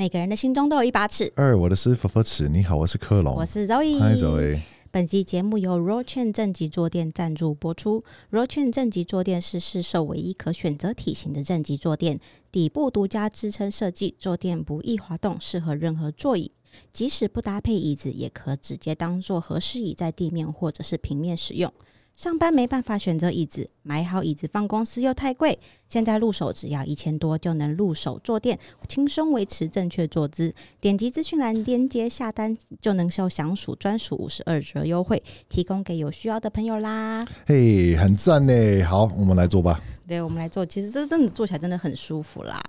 每个人的心中都有一把尺。二，我的是佛佛尺。你好，我是科龙，我是周 e 嗨 z 周 e 本集节目由 r o Chain 正级坐垫赞助播出。r o Chain 正级坐垫是市售唯一可选择体型的正级坐垫，底部独家支撑设计，坐垫不易滑动，适合任何座椅。即使不搭配椅子，也可直接当做合适椅在地面或者是平面使用。上班没办法选择椅子，买好椅子放公司又太贵。现在入手只要一千多就能入手坐垫，轻松维持正确坐姿。点击资讯栏链接下单，就能享专属专属五十二折优惠，提供给有需要的朋友啦。嘿，很赞呢。好，我们来坐吧。对，我们来坐。其实这凳子坐起来真的很舒服啦。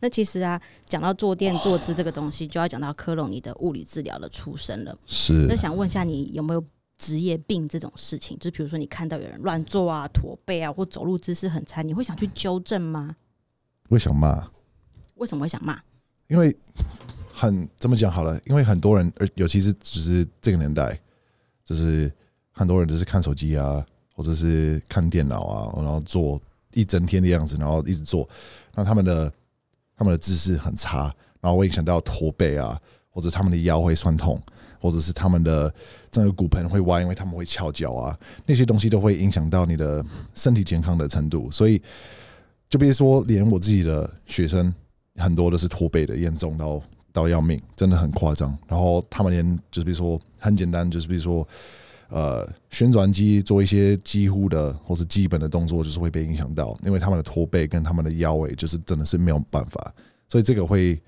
那其实啊，讲到坐垫坐姿这个东西，就要讲到科隆你的物理治疗的出身了。是。那想问一下，你有没有？职业病这种事情，就比如说你看到有人乱坐啊、驼背啊，或走路姿势很差，你会想去纠正吗？会想骂？为什么会想骂？因为很怎么讲好了？因为很多人，而尤其是只是这个年代，就是很多人就是看手机啊，或者是看电脑啊，然后坐一整天的样子，然后一直坐，那他们的他们的姿势很差，然后会影响到驼背啊，或者他们的腰会酸痛。或者是他们的整个骨盆会歪，因为他们会翘脚啊，那些东西都会影响到你的身体健康的程度。所以，就比如说，连我自己的学生很多都是驼背的，严重到到要命，真的很夸张。然后他们连，就是比如说很简单，就是比如说，呃，旋转机做一些几乎的或是基本的动作，就是会被影响到，因为他们的驼背跟他们的腰围就是真的是没有办法。所以这个会，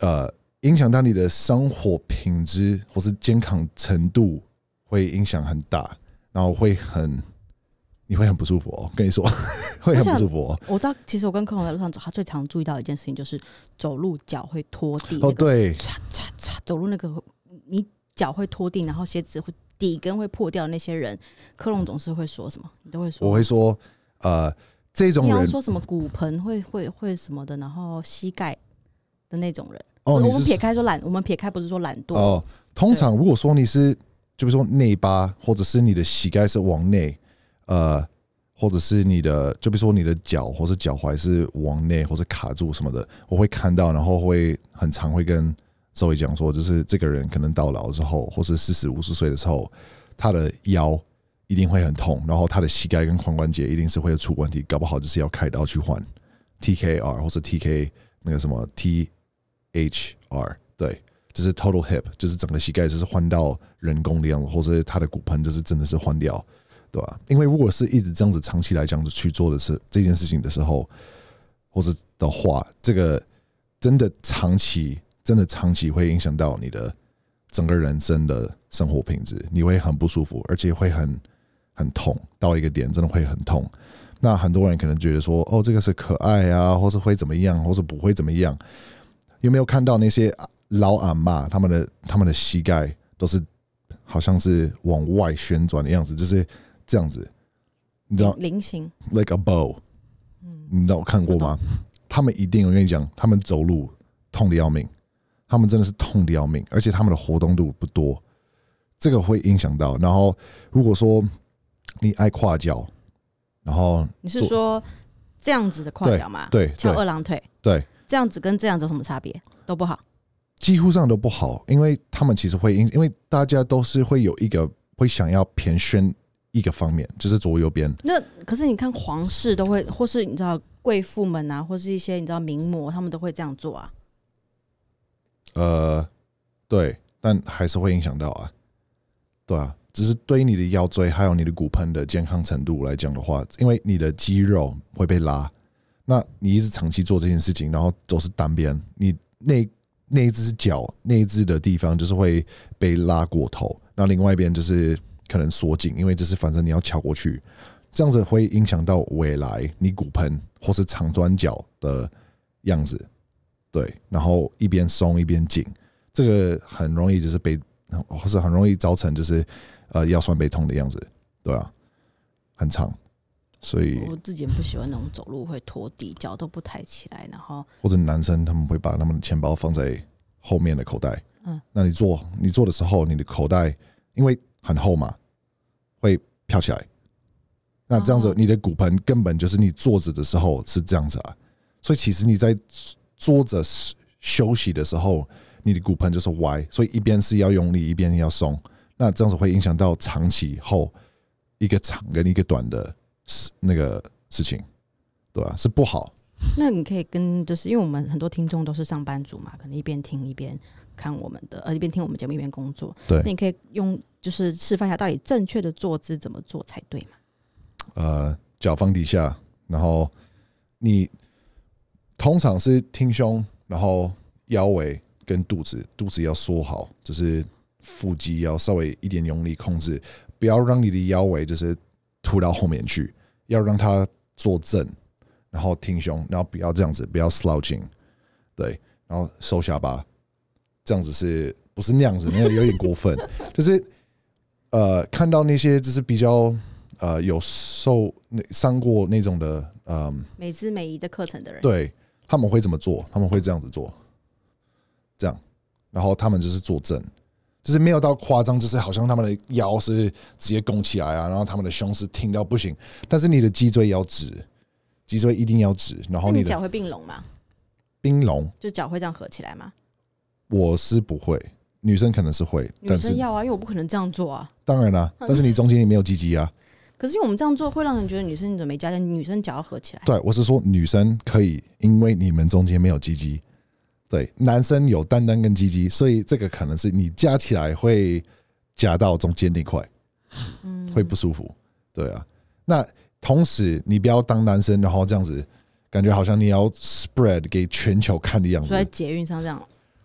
呃。影响到你的生活品质或是健康程度，会影响很大，然后会很，你会很不舒服。哦。跟你说，会很不舒服。哦。我知道，其实我跟克隆在路上走，他最常注意到一件事情就是走路脚会拖地。哦，对，刷刷刷，走路那个你脚会拖地，然后鞋子会。底跟会破掉。那些人，克隆总是会说什么？你都会说？我会说，呃，这种人说什么骨盆会会会什么的，然后膝盖的那种人。我们撇开说懒，我们撇开不是说懒惰。哦，通常如果说你是，就比如说内八，或者是你的膝盖是往内，呃，或者是你的，就比如说你的脚或者脚踝是往内，或者卡住什么的，我会看到，然后会很常会跟周围讲说，就是这个人可能到老之后，或是四十五十岁的时候，他的腰一定会很痛，然后他的膝盖跟髋关节一定是会出问题，搞不好就是要开刀去换 T K R 或者 T K 那个什么 T。H R 对，就是 total hip，就是整个膝盖就是换到人工的样子，或者他的骨盆就是真的是换掉，对吧？因为如果是一直这样子长期来讲的去做的是这件事情的时候，或者的话，这个真的长期真的长期会影响到你的整个人生的生活品质，你会很不舒服，而且会很很痛，到一个点真的会很痛。那很多人可能觉得说，哦，这个是可爱啊，或是会怎么样，或是不会怎么样。有没有看到那些老阿妈，他们的他们的膝盖都是好像是往外旋转的样子，就是这样子，你知道？菱形，like a bow，嗯，你知道我看过吗？他们一定我跟你讲，他们走路痛的要命，他们真的是痛的要命，而且他们的活动度不多，这个会影响到。然后如果说你爱跨脚，然后你是说这样子的跨脚吗？对，翘二郎腿，对。这样子跟这样子有什么差别都不好，几乎上都不好，因为他们其实会因，因为大家都是会有一个会想要偏宣一个方面，就是左右边。那可是你看皇室都会，或是你知道贵妇们啊，或是一些你知道名模，他们都会这样做啊。呃，对，但还是会影响到啊，对啊，只是对你的腰椎还有你的骨盆的健康程度来讲的话，因为你的肌肉会被拉。那你一直长期做这件事情，然后总是单边，你那那一只脚那一只的地方就是会被拉过头，那另外一边就是可能缩紧，因为就是反正你要敲过去，这样子会影响到未来你骨盆或是长短脚的样子，对，然后一边松一边紧，这个很容易就是被，或是很容易造成就是呃腰酸背痛的样子，对啊，很长。所以我自己不喜欢那种走路会拖地，脚都不抬起来，然后或者男生他们会把他们的钱包放在后面的口袋，嗯，那你坐你坐的时候，你的口袋因为很厚嘛，会飘起来，那这样子你的骨盆根本就是你坐着的时候是这样子啊，所以其实你在坐着休息的时候，你的骨盆就是歪，所以一边是要用力，一边要松，那这样子会影响到长期后一个长跟一个短的。是那个事情，对吧？是不好。那你可以跟，就是因为我们很多听众都是上班族嘛，可能一边听一边看我们的，呃，一边听我们节目一边工作。对，那你可以用就是示范一下，到底正确的坐姿怎么做才对嘛？呃，脚放底下，然后你通常是挺胸，然后腰围跟肚子，肚子要缩好，就是腹肌要稍微一点用力控制，不要让你的腰围就是凸到后面去。要让他坐正，然后挺胸，然后不要这样子，不要 slouching，对，然后收下巴，这样子是不是那样子？那有点过分，就是呃，看到那些就是比较呃有受那上过那种的，嗯，美姿美仪的课程的人，对他们会怎么做？他们会这样子做，这样，然后他们就是坐正。就是没有到夸张，就是好像他们的腰是直接拱起来啊，然后他们的胸是挺到不行，但是你的脊椎要直，脊椎一定要直。然后你脚会并拢吗？并拢，就脚会这样合起来吗？我是不会，女生可能是会，女生要啊，因为我不可能这样做啊。当然了，但是你中间没有鸡鸡啊。可是因为我们这样做，会让人觉得女生你怎么没加点，女生脚要合起来。对，我是说女生可以，因为你们中间没有鸡鸡。对，男生有丹丹跟鸡鸡，所以这个可能是你加起来会夹到中间那块，嗯，会不舒服。对啊，那同时你不要当男生，然后这样子感觉好像你要 spread 给全球看的样子。在捷运上这样，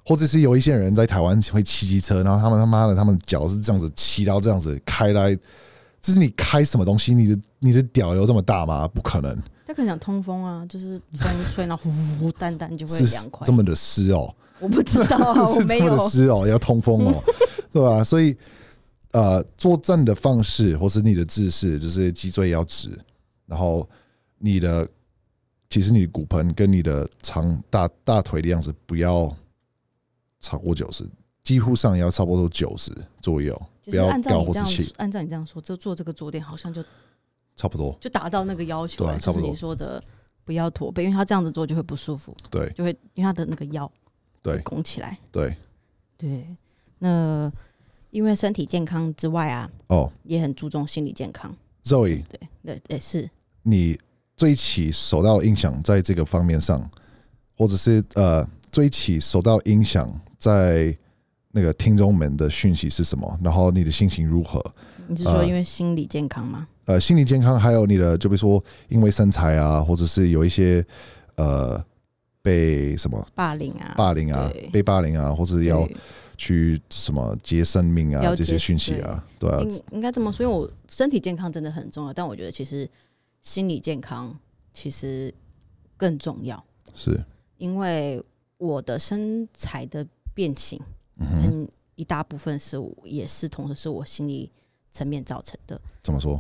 或者是有一些人在台湾会骑机车，然后他们他妈的，他们脚是这样子骑到这样子开来，这是你开什么东西？你的你的屌有这么大吗？不可能。他可能想通风啊，就是风吹，然后呼呼淡淡就会凉快。这么的湿哦，我不知道，这么的湿哦，要通风哦，对吧？所以，呃，坐站的方式或是你的姿势，就是脊椎要直，然后你的其实你的骨盆跟你的长大大腿的样子不要超过九十，几乎上要差不多九十左右。就是按照你这样，按照你这样说，就做这个坐垫好像就。差不多就达到那个要求，就是你说的不要驼背，因为他这样子做就会不舒服，对，就会因为他的那个腰对拱起来，对对。那因为身体健康之外啊，哦，也很注重心理健康，Zoe，对对也是。你最起手到音响在这个方面上，或者是呃最起手到音响在那个听众们的讯息是什么，然后你的心情如何？你是说因为心理健康吗？呃，心理健康还有你的，就比如说因为身材啊，或者是有一些呃被什么霸凌啊、霸凌啊、被霸凌啊，或者要去什么接生命啊这些讯息啊，对啊，应该这么说，因为我身体健康真的很重要，但我觉得其实心理健康其实更重要，是因为我的身材的变形，嗯，一大部分是我也是同时是我心理层面造成的，怎么说？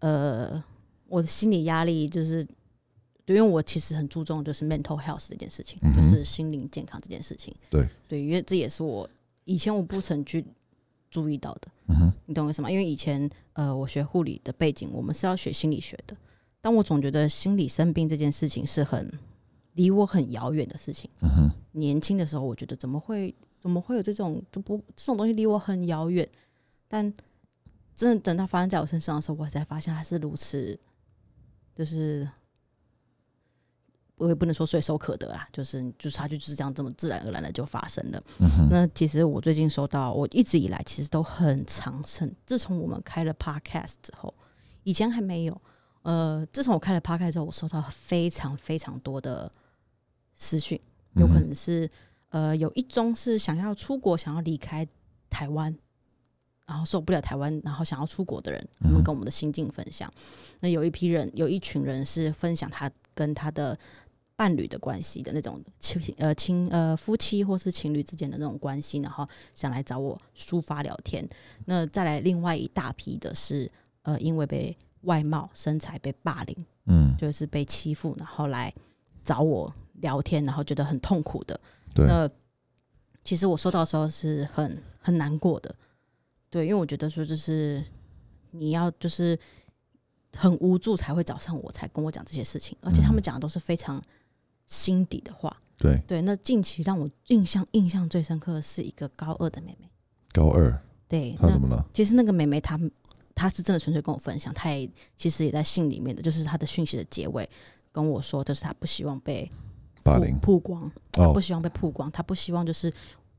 呃，我的心理压力就是，因为我其实很注重就是 mental health 这件事情，就是心灵健康这件事情。对，对，因为这也是我以前我不曾去注意到的。嗯哼，你懂我意思吗？因为以前呃，我学护理的背景，我们是要学心理学的，但我总觉得心理生病这件事情是很离我很遥远的事情。嗯哼，年轻的时候，我觉得怎么会怎么会有这种这不这种东西离我很遥远？但真的等到发生在我身上的时候，我才发现它是如此，就是我也不能说唾手可得啦，就是就是差距就是这样这么自然而然的就发生了。那其实我最近收到，我一直以来其实都很长盛，自从我们开了 Podcast 之后，以前还没有。呃，自从我开了 Podcast 之后，我收到非常非常多的私讯，有可能是呃，有一宗是想要出国，想要离开台湾。然后受不了台湾，然后想要出国的人，他们跟我们的心境分享。那有一批人，有一群人是分享他跟他的伴侣的关系的那种亲呃亲呃夫妻或是情侣之间的那种关系，然后想来找我抒发聊天。那再来另外一大批的是呃因为被外貌身材被霸凌，嗯，就是被欺负，然后来找我聊天，然后觉得很痛苦的。对，其实我收到的时候是很很难过的。对，因为我觉得说就是你要就是很无助才会找上我，才跟我讲这些事情，而且他们讲的都是非常心底的话。对对，那近期让我印象印象最深刻的是一个高二的妹妹。高二。对。她怎么了？其实那个妹妹她她是真的纯粹跟我分享，她也其实也在信里面的，就是她的讯息的结尾跟我说，就是她不希望被曝光，不希望被曝光，她不希望就是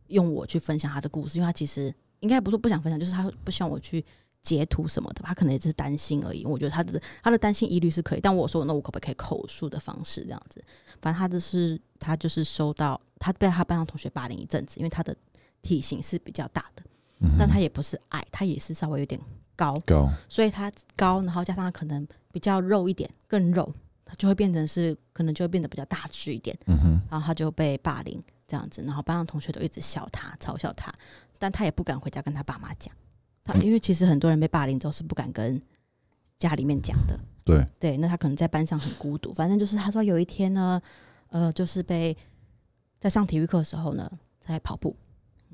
用我去分享她的故事，因为她其实。应该不是不想分享，就是他不希望我去截图什么的，他可能也只是担心而已。我觉得他的他的担心一律是可以。但我说，那我可不可以口述的方式这样子？反正他就是他就是收到他被他班上同学霸凌一阵子，因为他的体型是比较大的，但他也不是矮，他也是稍微有点高高，所以他高，然后加上他可能比较肉一点，更肉，他就会变成是可能就会变得比较大只一点。嗯哼，然后他就被霸凌这样子，然后班上同学都一直笑他，嘲笑他。但他也不敢回家跟他爸妈讲，他因为其实很多人被霸凌之后是不敢跟家里面讲的。对对，那他可能在班上很孤独。反正就是他说有一天呢，呃，就是被在上体育课的时候呢，在跑步，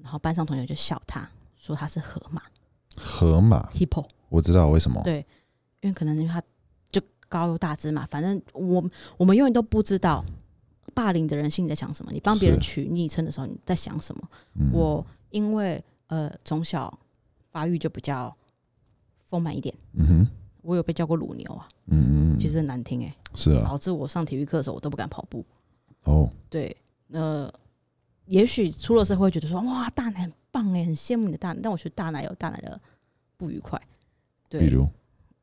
然后班上同学就笑他，说他是河马，河马 hippo。我知道为什么，对，因为可能他就高大只嘛。反正我我们永远都不知道霸凌的人心里在想什么。你帮别人取昵称的时候，你在想什么？我。因为呃，从小发育就比较丰满一点，我有被叫过“乳牛”啊，嗯，其实难听哎，是啊，导致我上体育课的时候我都不敢跑步。哦，对，那也许出了社会觉得说哇，大奶很棒哎，很羡慕你的大奶，但我觉得大奶有大奶的不愉快，对，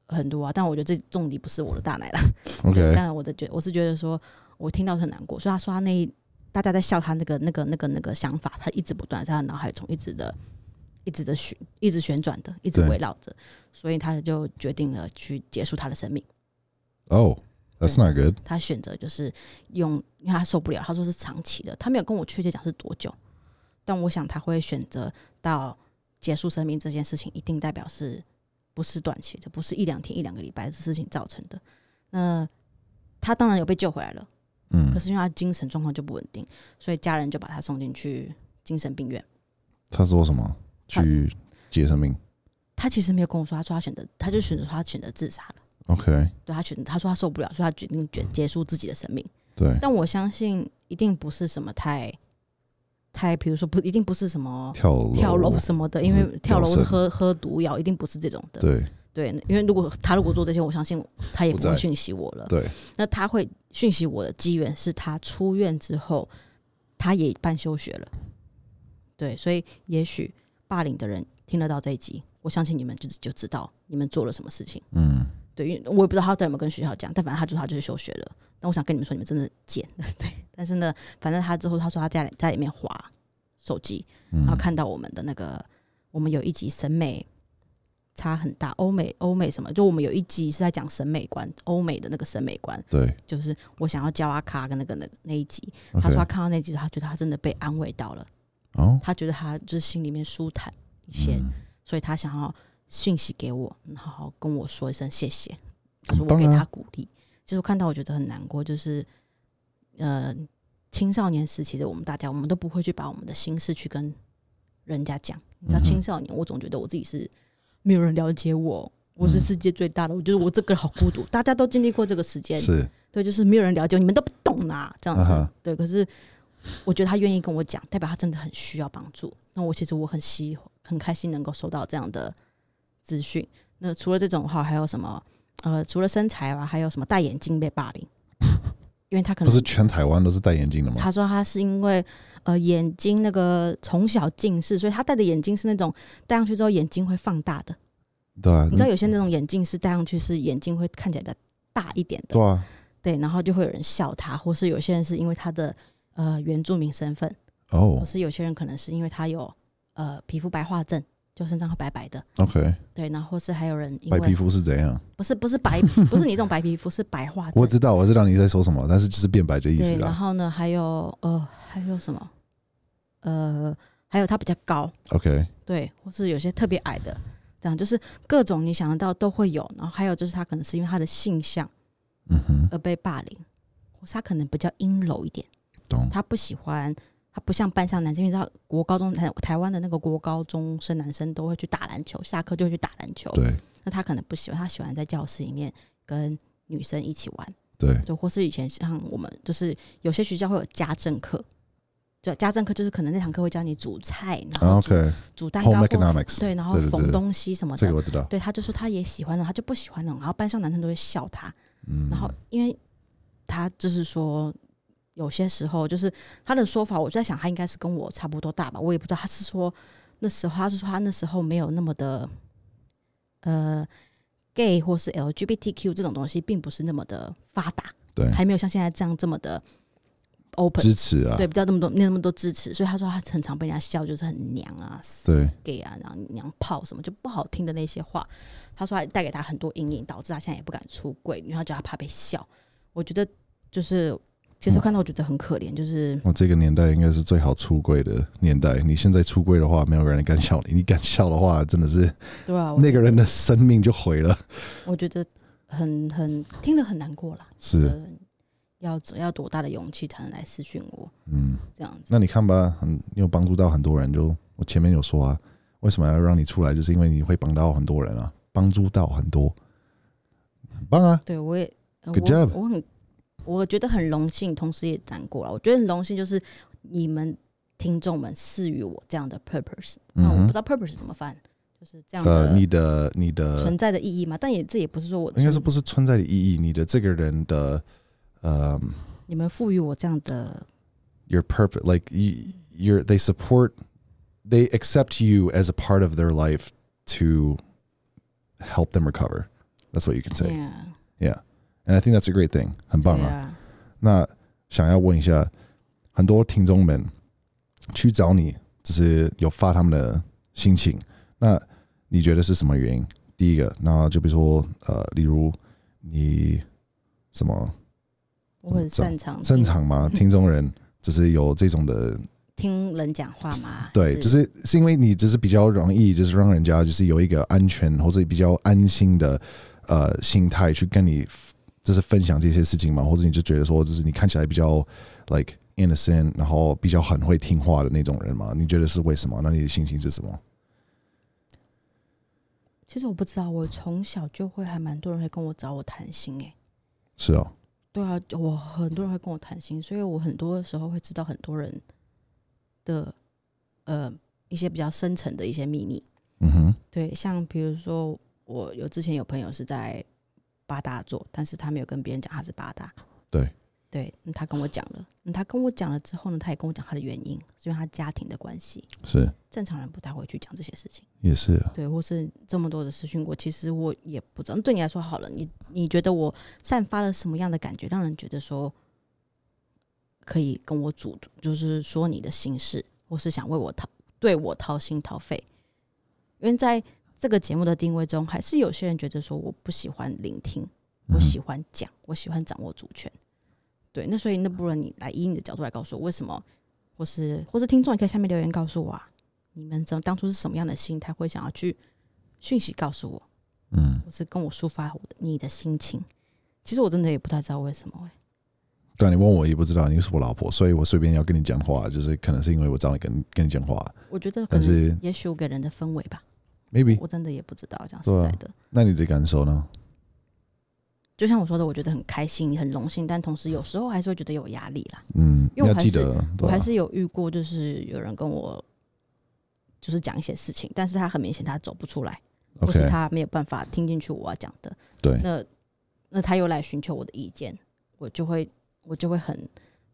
很多啊，但我觉得这重点不是我的大奶了，OK，但我的觉我是觉得说我听到很难过，所以他说他那。大家在笑他那个、那个、那个、那个想法，他一直不断在他脑海中一直的、一直的旋、一直旋转的、一直围绕着，所以他就决定了去结束他的生命。Oh, that's not good。他选择就是用，因为他受不了，他说是长期的，他没有跟我确切讲是多久，但我想他会选择到结束生命这件事情，一定代表是不是短期的，不是一两天、一两个礼拜的事情造成的。那他当然有被救回来了。嗯，可是因为他精神状况就不稳定，所以家人就把他送进去精神病院。他说什么？去接生命？他其实没有跟我说，他说他选择，他就选择说他选择自杀了。OK，对他选择，他说他受不了，所以他决定卷结束自己的生命。对，但我相信一定不是什么太太，比如说不，一定不是什么跳跳楼什么的，因为跳楼喝喝毒药一定不是这种的。对。对，因为如果他如果做这些，我相信他也不会讯息我了。对，那他会讯息我的机缘是他出院之后，他也办休学了。对，所以也许霸凌的人听得到这一集，我相信你们就就知道你们做了什么事情。嗯，对，因为我也不知道他有没有跟学校讲，但反正他就他就是休学了。那我想跟你们说，你们真的贱。对，但是呢，反正他之后他说他在在里面划手机，然后看到我们的那个，我们有一集审美。差很大，欧美欧美什么？就我们有一集是在讲审美观，欧美的那个审美观。对，就是我想要教阿卡跟那个那那一集，他说他看到那集，他觉得他真的被安慰到了，哦，他觉得他就是心里面舒坦一些，所以他想要讯息给我，然后跟我说一声谢谢，我说我给他鼓励。其实我看到我觉得很难过，就是呃，青少年时期的我们大家，我们都不会去把我们的心事去跟人家讲。你知道青少年，我总觉得我自己是。没有人了解我，我是世界最大的，我觉得我这个人好孤独，大家都经历过这个时间，是对，就是没有人了解，你们都不懂啊，这样子对。可是我觉得他愿意跟我讲，代表他真的很需要帮助。那我其实我很欢，很开心能够收到这样的资讯。那除了这种话，还有什么？呃，除了身材啊，还有什么戴眼镜被霸凌？因为他可能不是全台湾都是戴眼镜的吗？他说他是因为。呃，眼睛那个从小近视，所以他戴的眼镜是那种戴上去之后眼睛会放大的。对，你知道有些那种眼镜是戴上去是眼睛会看起来比较大一点的。对，对，然后就会有人笑他，或是有些人是因为他的呃原住民身份，或是有些人可能是因为他有呃皮肤白化症。就身上会白白的，OK，对，然后是还有人白皮肤是怎样？不是不是白，不是你这种白皮肤，是白化。我知道，我知道你在说什么，但是就是变白的意思然后呢，还有呃，还有什么？呃，还有他比较高，OK，对，或是有些特别矮的，这样就是各种你想得到都会有。然后还有就是他可能是因为他的性向，嗯哼，而被霸凌，或他可能比较阴柔一点，懂？他不喜欢。他不像班上男生，你知道国高中台台湾的那个国高中生男生都会去打篮球，下课就去打篮球。对，那他可能不喜欢，他喜欢在教室里面跟女生一起玩。对，就或是以前像我们，就是有些学校会有家政课，就家政课就是可能那堂课会教你煮菜，然后煮煮蛋糕，对，然后缝东西什么。这个我知道。对他就说他也喜欢的，他就不喜欢那种，然后班上男生都会笑他。嗯，然后因为他就是说。有些时候，就是他的说法，我就在想，他应该是跟我差不多大吧。我也不知道，他是说那时候，他是说他那时候没有那么的，呃，gay 或是 LGBTQ 这种东西，并不是那么的发达，对，还没有像现在这样这么的 open 支持啊，对，不知道么多那么多支持，所以他说他很常被人家笑，就是很娘啊，对，gay 啊，然后娘炮什么就不好听的那些话，他说带给他很多阴影，导致他现在也不敢出柜，因为他得他怕被笑。我觉得就是。其实看到，我觉得很可怜，就是我这个年代应该是最好出柜的年代。你现在出柜的话，没有人敢笑你；你敢笑的话，真的是对啊，那个人的生命就毁了。我觉得很很听了很难过了。是，要要多大的勇气才能来咨询我？嗯，这样子。那你看吧，很你有帮助到很多人，就我前面有说啊，为什么要让你出来，就是因为你会帮到很多人啊，帮助到很多，很棒啊。对我也，good job，我很。我觉得很荣幸，同时也难过了。我觉得很荣幸，就是你们听众们赐予我这样的 purpose。嗯，我不知道 purpose 怎么翻，就是这样。的。你的、你的存在的意义嘛？但也这也不是说我应该是不是存在的意义？你的这个人的呃，你们赋予我这样的 your purpose，like you're they support they accept you as a part of their life to help them recover. That's what you can say. Yeah. And I think that's a great thing，很棒啊。那想要问一下，很多听众们去找你，就是有发他们的心情。那你觉得是什么原因？第一个，那就比如说，呃，例如你什么，我很擅长擅长吗？听众人就是有这种的，听人讲话吗？对，就是是因为你只是比较容易，就是让人家就是有一个安全或者比较安心的呃心态去跟你。就是分享这些事情吗？或者你就觉得说，就是你看起来比较 like innocent，然后比较很会听话的那种人吗？你觉得是为什么？那你的心情是什么？其实我不知道，我从小就会，还蛮多人会跟我找我谈心哎。是啊。对啊，我很多人会跟我谈心，所以我很多时候会知道很多人的呃一些比较深层的一些秘密。嗯哼。对，像比如说，我有之前有朋友是在。八大座，但是他没有跟别人讲他是八大，对，对他跟我讲了，他跟我讲了之后呢，他也跟我讲他的原因，是因为他家庭的关系，是正常人不太会去讲这些事情，也是，啊，对，或是这么多的私讯，我其实我也不知，道。对你来说好了，你你觉得我散发了什么样的感觉，让人觉得说可以跟我主，就是说你的心事，或是想为我掏，对我掏心掏肺，因为在。这个节目的定位中，还是有些人觉得说我不喜欢聆听，我喜欢讲，我喜欢掌握主权。对，那所以那不如你来以你的角度来告诉我为什么，或是或是听众，你可以下面留言告诉我，啊，你们怎当初是什么样的心态会想要去讯息告诉我？嗯，或是跟我抒发我的你的心情。其实我真的也不太知道为什么。对，你问我也不知道，你是我老婆，所以我随便要跟你讲话，就是可能是因为我找你跟跟你讲话。我觉得，可是也许我给人的氛围吧。maybe 我真的也不知道，讲实在的。那你的感受呢？就像我说的，我觉得很开心、很荣幸，但同时有时候还是会觉得有压力啦。嗯，因为我还是我还是有遇过，就是有人跟我就是讲一些事情，但是他很明显他走不出来，或是他没有办法听进去我要讲的。对，那那他又来寻求我的意见，我就会我就会很。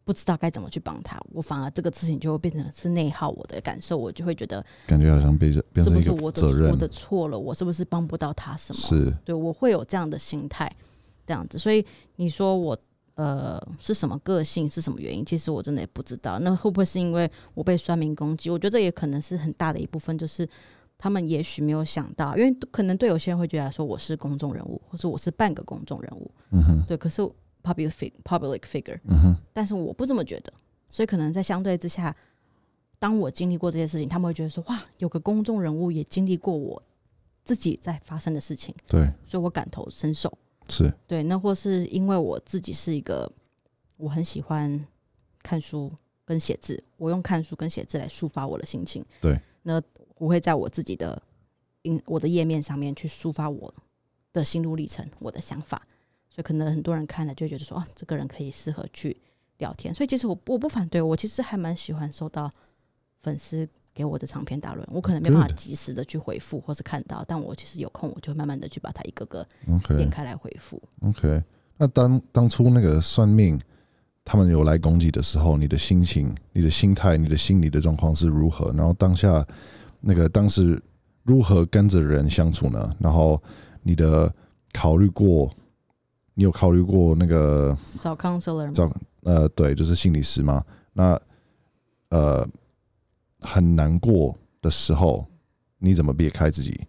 不知道该怎么去帮他，我反而这个事情就会变成是内耗。我的感受，我就会觉得感觉好像变成是不是我的我的错了，我是不是帮不到他什么？是对我会有这样的心态，这样子。所以你说我呃是什么个性，是什么原因？其实我真的也不知道。那会不会是因为我被酸民攻击？我觉得这也可能是很大的一部分，就是他们也许没有想到，因为可能对有些人会觉得说我是公众人物，或者我是半个公众人物。嗯哼，对，可是。public fig public figure，但是我不这么觉得，所以可能在相对之下，当我经历过这些事情，他们会觉得说哇，有个公众人物也经历过我自己在发生的事情，对，所以我感同身受，是对。那或是因为我自己是一个我很喜欢看书跟写字，我用看书跟写字来抒发我的心情，对。那我会在我自己的我的页面上面去抒发我的心路历程，我的想法。可能很多人看了就觉得说，啊，这个人可以适合去聊天。所以其实我我不反对，我其实还蛮喜欢收到粉丝给我的长篇大论。我可能没办法及时的去回复或是看到，但我其实有空，我就慢慢的去把它一个个点开来回复。OK，那当当初那个算命他们有来攻击的时候，你的心情、你的心态、你的心理的状况是如何？然后当下那个当时如何跟着人相处呢？然后你的考虑过？你有考虑过那个找 counselor，找呃，对，就是心理师吗？那呃，很难过的时候，你怎么避开自己？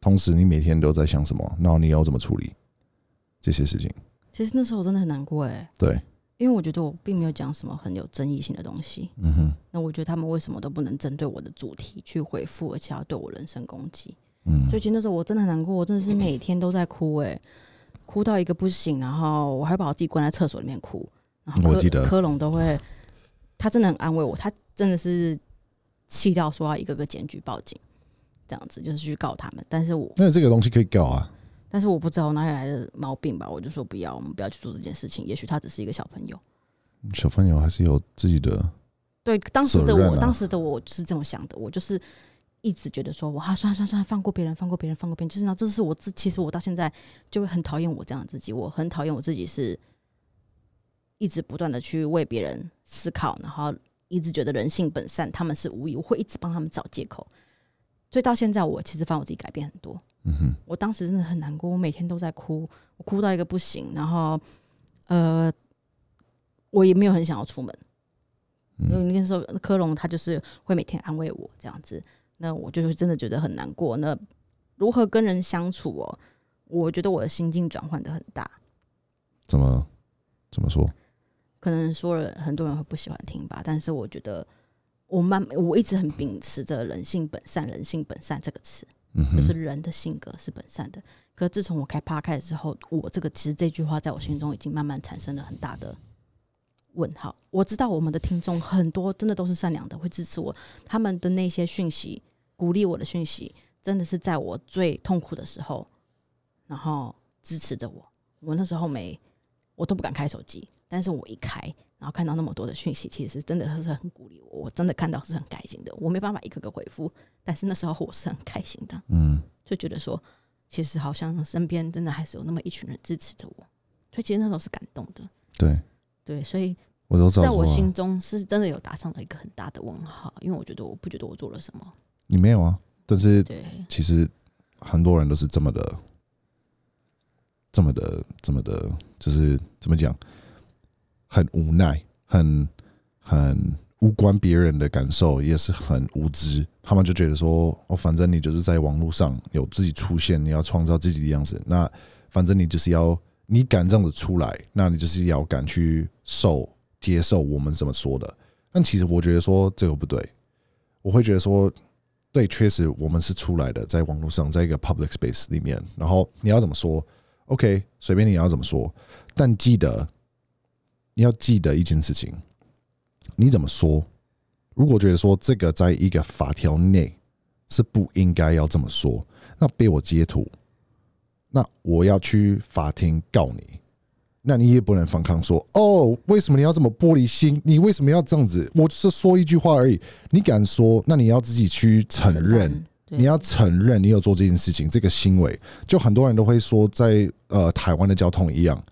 同时，你每天都在想什么？然后你要怎么处理这些事情？其实那时候我真的很难过，哎，对，因为我觉得我并没有讲什么很有争议性的东西，嗯哼。那我觉得他们为什么都不能针对我的主题去回复，而且要对我人身攻击？嗯，所以其实那时候我真的很难过，我真的是每天都在哭，哎。哭到一个不行，然后我还把我自己关在厕所里面哭，然后科龙都会，他真的很安慰我，他真的是气到说要一个个检举报警，这样子就是去告他们，但是我那这个东西可以告啊，但是我不知道哪里来的毛病吧，我就说不要，我们不要去做这件事情，也许他只是一个小朋友，小朋友还是有自己的对当时的我，当时的我是这么想的，我就是。一直觉得说，我啊，算了算了算了，放过别人，放过别人，放过别人。就是呢，这是我自其实我到现在就会很讨厌我这样的自己，我很讨厌我自己是，一直不断的去为别人思考，然后一直觉得人性本善，他们是无疑，我会一直帮他们找借口。所以到现在，我其实现我自己改变很多。嗯哼，我当时真的很难过，我每天都在哭，我哭到一个不行，然后呃，我也没有很想要出门。嗯，那时候科隆他就是会每天安慰我这样子。那我就是真的觉得很难过。那如何跟人相处哦？我觉得我的心境转换的很大。怎么？怎么说？可能说了很多人会不喜欢听吧。但是我觉得我慢，我一直很秉持着“人性本善，人性本善”这个词，就是人的性格是本善的。可自从我开趴开之后，我这个其实这句话在我心中已经慢慢产生了很大的问号。我知道我们的听众很多真的都是善良的，会支持我，他们的那些讯息。鼓励我的讯息真的是在我最痛苦的时候，然后支持着我。我那时候没，我都不敢开手机，但是我一开，然后看到那么多的讯息，其实真的是很鼓励我。我真的看到是很开心的。我没办法一个个回复，但是那时候我是很开心的。嗯，就觉得说，其实好像身边真的还是有那么一群人支持着我，所以其实那时候是感动的。对对，所以我都在我心中是真的有打上了一个很大的问号，因为我觉得我不觉得我做了什么。你没有啊？但是其实很多人都是这么的、这么的、这么的，就是怎么讲，很无奈，很很无关别人的感受，也是很无知。他们就觉得说，哦，反正你就是在网络上有自己出现，你要创造自己的样子。那反正你就是要你敢这样子出来，那你就是要敢去受接受我们怎么说的。但其实我觉得说这个不对，我会觉得说。对，确实我们是出来的，在网络上在一个 public space 里面。然后你要怎么说？OK，随便你要怎么说，但记得，你要记得一件事情：你怎么说？如果觉得说这个在一个法条内是不应该要这么说，那被我截图，那我要去法庭告你。那你也不能反抗说哦，为什么你要这么玻璃心？你为什么要这样子？我只是说一句话而已。你敢说？那你要自己去承认，你要承认你有做这件事情，这个行为就很多人都会说，在呃台湾的交通一样，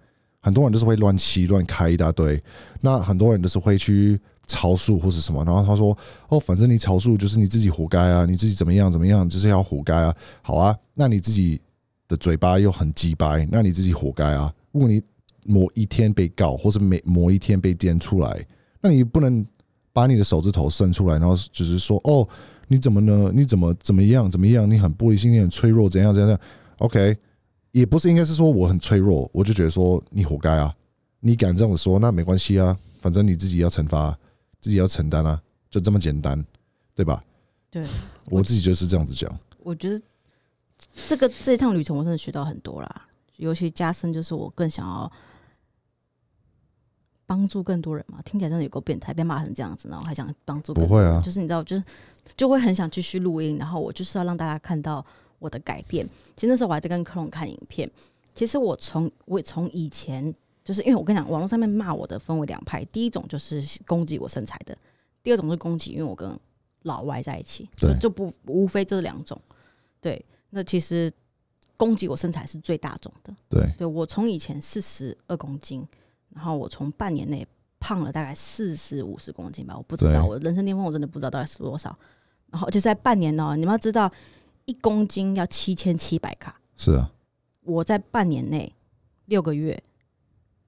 很多人都是会乱骑、乱开一大堆。那很多人都是会去超速或是什么。然后他说：“哦，反正你超速就是你自己活该啊，你自己怎么样怎么样，就是要活该啊。”好啊，那你自己的嘴巴又很鸡掰，那你自己活该啊。如果你某一天被告，或是每某一天被点出来，那你不能把你的手指头伸出来，然后只是说：“哦，你怎么呢？你怎么怎么样？怎么样？你很玻璃心，你很脆弱？怎样？怎样？OK，也不是应该是说我很脆弱，我就觉得说你活该啊！你敢这样子说，那没关系啊，反正你自己要惩罚，自己要承担啊，就这么简单，对吧？对我自己就是这样子讲。我觉得这个这趟旅程我真的学到很多啦，尤其加深就是我更想要。帮助更多人嘛？听起来真的有够变态，被骂成这样子，然后还想帮助不会啊？就是你知道，就是就会很想继续录音，然后我就是要让大家看到我的改变。其实那时候我还在跟克隆看影片。其实我从我从以前就是因为我跟你讲，网络上面骂我的分为两派，第一种就是攻击我身材的，第二种是攻击因为我跟老外在一起，就就不无非这两种。对，那其实攻击我身材是最大众的。对，对我从以前四十二公斤。然后我从半年内胖了大概四十五十公斤吧，我不知道，我人生巅峰我真的不知道到底是多少。然后就在半年哦，你们要知道，一公斤要七千七百卡。是啊。我在半年内六个月，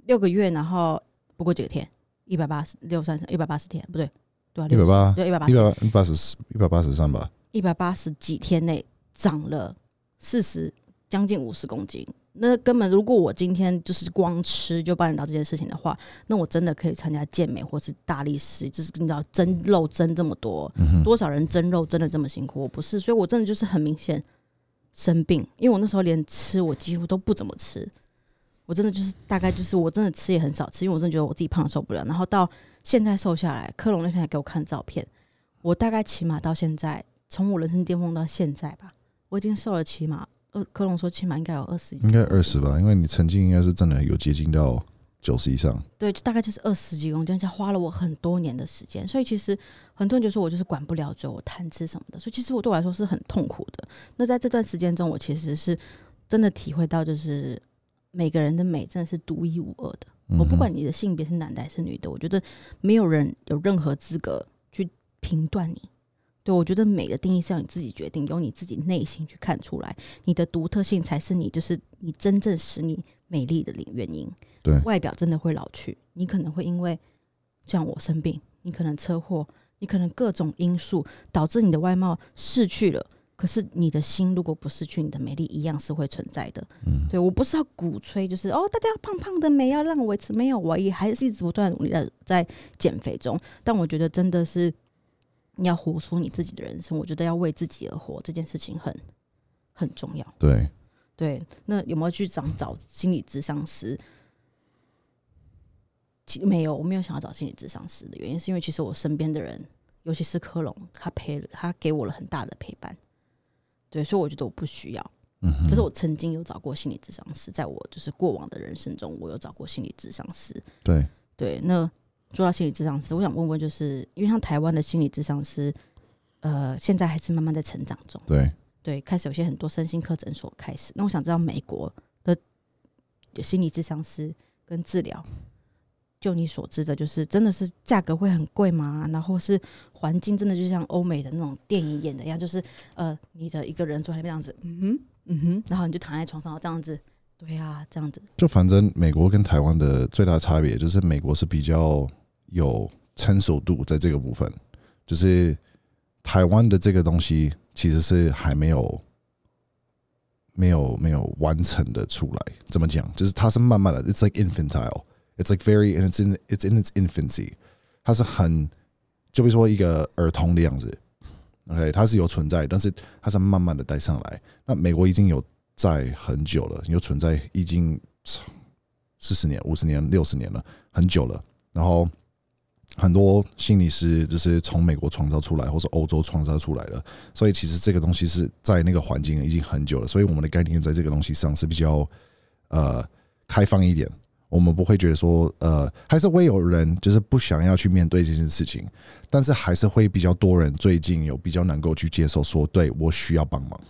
六个月然后不过几个天，一百八十六三一百八十天不对，对啊一百八对一百八百八十四一百八十三吧，一百八十几天内长了四十将近五十公斤。那根本，如果我今天就是光吃就帮你到这件事情的话，那我真的可以参加健美或是大力士，就是你知道蒸肉蒸这么多，多少人蒸肉真的这么辛苦？我不是，所以我真的就是很明显生病，因为我那时候连吃我几乎都不怎么吃，我真的就是大概就是我真的吃也很少吃，因为我真的觉得我自己胖受不了。然后到现在瘦下来，克隆那天还给我看照片，我大概起码到现在，从我人生巅峰到现在吧，我已经瘦了起码。呃，科隆说起码应该有二十，应该二十吧，因为你曾经应该是真的有接近到九十以上，对，大概就是二十几公斤，才花了我很多年的时间，所以其实很多人就说我就是管不了嘴，我贪吃什么的，所以其实我对我来说是很痛苦的。那在这段时间中，我其实是真的体会到，就是每个人的美真的是独一无二的。我不管你的性别是男的还是女的，我觉得没有人有任何资格去评断你。对，我觉得美的定义是要你自己决定，由你自己内心去看出来，你的独特性才是你就是你真正使你美丽的原因。对，外表真的会老去，你可能会因为像我生病，你可能车祸，你可能各种因素导致你的外貌逝去了。可是你的心如果不失去你的美丽，一样是会存在的。嗯，对我不是要鼓吹，就是哦，大家要胖胖的美，要让我维持没有，我也还是一直不断努力在在减肥中。但我觉得真的是。你要活出你自己的人生，我觉得要为自己而活这件事情很很重要。对，对。那有没有去找找心理智商师？没有，我没有想要找心理智商师的原因，是因为其实我身边的人，尤其是科隆，他陪了，他给我了很大的陪伴。对，所以我觉得我不需要。嗯。可是我曾经有找过心理智商师，在我就是过往的人生中，我有找过心理智商师。对。对，那。做到心理治疗师，我想问问，就是因为像台湾的心理治疗师，呃，现在还是慢慢在成长中。对对，开始有些很多身心科诊所开始。那我想知道美国的心理治疗师跟治疗，就你所知的，就是真的是价格会很贵吗？然后是环境真的就像欧美的那种电影演的一样就是呃，你的一个人坐在那边这样子，嗯哼，嗯哼，然后你就躺在床上这样子，对啊，这样子。就反正美国跟台湾的最大差别就是美国是比较。有成熟度，在这个部分，就是台湾的这个东西，其实是还没有、没有、没有完成的出来。怎么讲？就是它是慢慢的，It's like infantile, It's like very, and it's in, it's in its infancy。它是很，就比如说一个儿童的样子，OK，它是有存在，但是它是慢慢的带上来。那美国已经有在很久了，有存在已经四十年、五十年、六十年了，很久了。然后。很多心理师就是从美国创造出来，或是欧洲创造出来的，所以其实这个东西是在那个环境已经很久了，所以我们的概念在这个东西上是比较呃开放一点，我们不会觉得说呃还是会有人就是不想要去面对这件事情，但是还是会比较多人最近有比较能够去接受，说对我需要帮忙，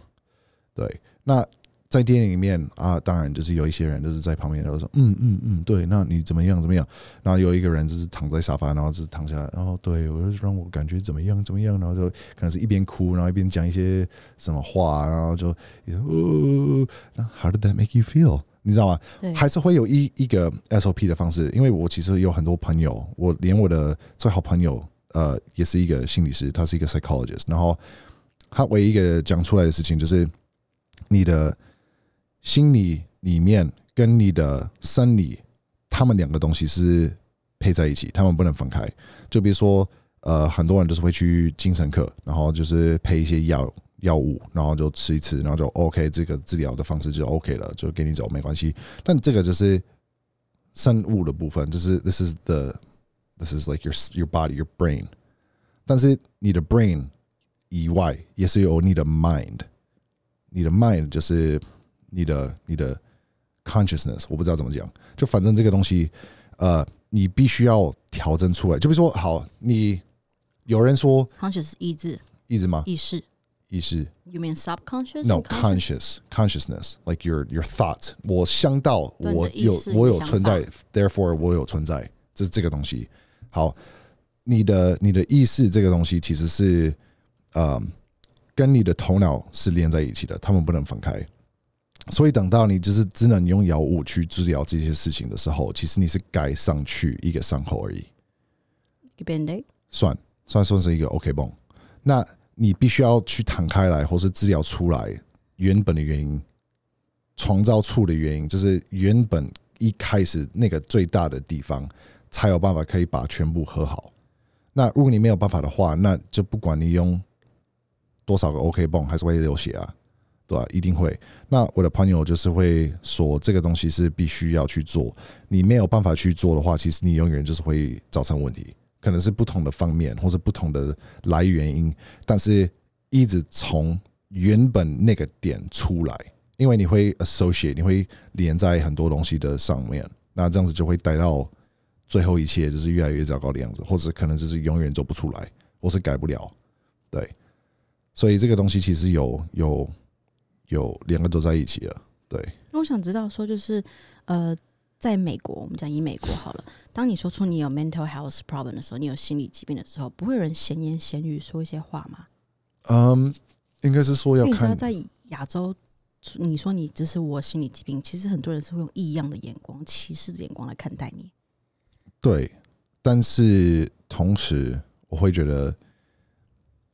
对那。在电影里面啊，当然就是有一些人就是在旁边，然后说嗯嗯嗯，对，那你怎么样怎么样？然后有一个人就是躺在沙发，然后就是躺下来，然后对我就让我感觉怎么样怎么样？然后就可能是一边哭，然后一边讲一些什么话，然后就哦，How d i d that make you feel？你知道吗？还是会有一一个 SOP 的方式，因为我其实有很多朋友，我连我的最好朋友呃，也是一个心理师，他是一个 psychologist，然后他唯一一个讲出来的事情就是你的。心理里面跟你的生理，他们两个东西是配在一起，他们不能分开。就比如说，呃，很多人就是会去精神科，然后就是配一些药药物，然后就吃一吃，然后就 OK，这个治疗的方式就 OK 了，就跟你走没关系。但这个就是生物的部分，就是 This is the This is like your your body, your brain。但是你的 brain 以外，也是有你的 mind，你的 mind 就是。你的你的 consciousness，我不知道怎么讲，就反正这个东西，呃，你必须要调整出来。就比如说，好，你有人说 conscious 意志，意志吗？意识，意识。You mean subconscious？No，conscious，consciousness，like your your thought。我想到我有我有存在，therefore 我有存在，这是这个东西。好，你的你的意识这个东西其实是，嗯、呃，跟你的头脑是连在一起的，他们不能分开。所以等到你就是只能用药物去治疗这些事情的时候，其实你是盖上去一个伤口而已。算算算是一个 OK 泵，那你必须要去弹开来，或是治疗出来原本的原因，创造处的原因，就是原本一开始那个最大的地方才有办法可以把全部和好。那如果你没有办法的话，那就不管你用多少个 OK 泵，还是会流血啊。对，一定会。那我的朋友就是会说，这个东西是必须要去做。你没有办法去做的话，其实你永远就是会造成问题，可能是不同的方面或者不同的来原因。但是一直从原本那个点出来，因为你会 associate，你会连在很多东西的上面。那这样子就会带到最后，一切就是越来越糟糕的样子，或者可能就是永远走不出来，或是改不了。对，所以这个东西其实有有。有两个都在一起了，对。那我想知道说，就是呃，在美国，我们讲以美国好了，当你说出你有 mental health problem 的时候，你有心理疾病的时候，不会有人闲言闲语说一些话吗？嗯，应该是说要看。你知在亚洲，你说你这是我心理疾病，其实很多人是会用异样的眼光、歧视的眼光来看待你。对，但是同时，我会觉得，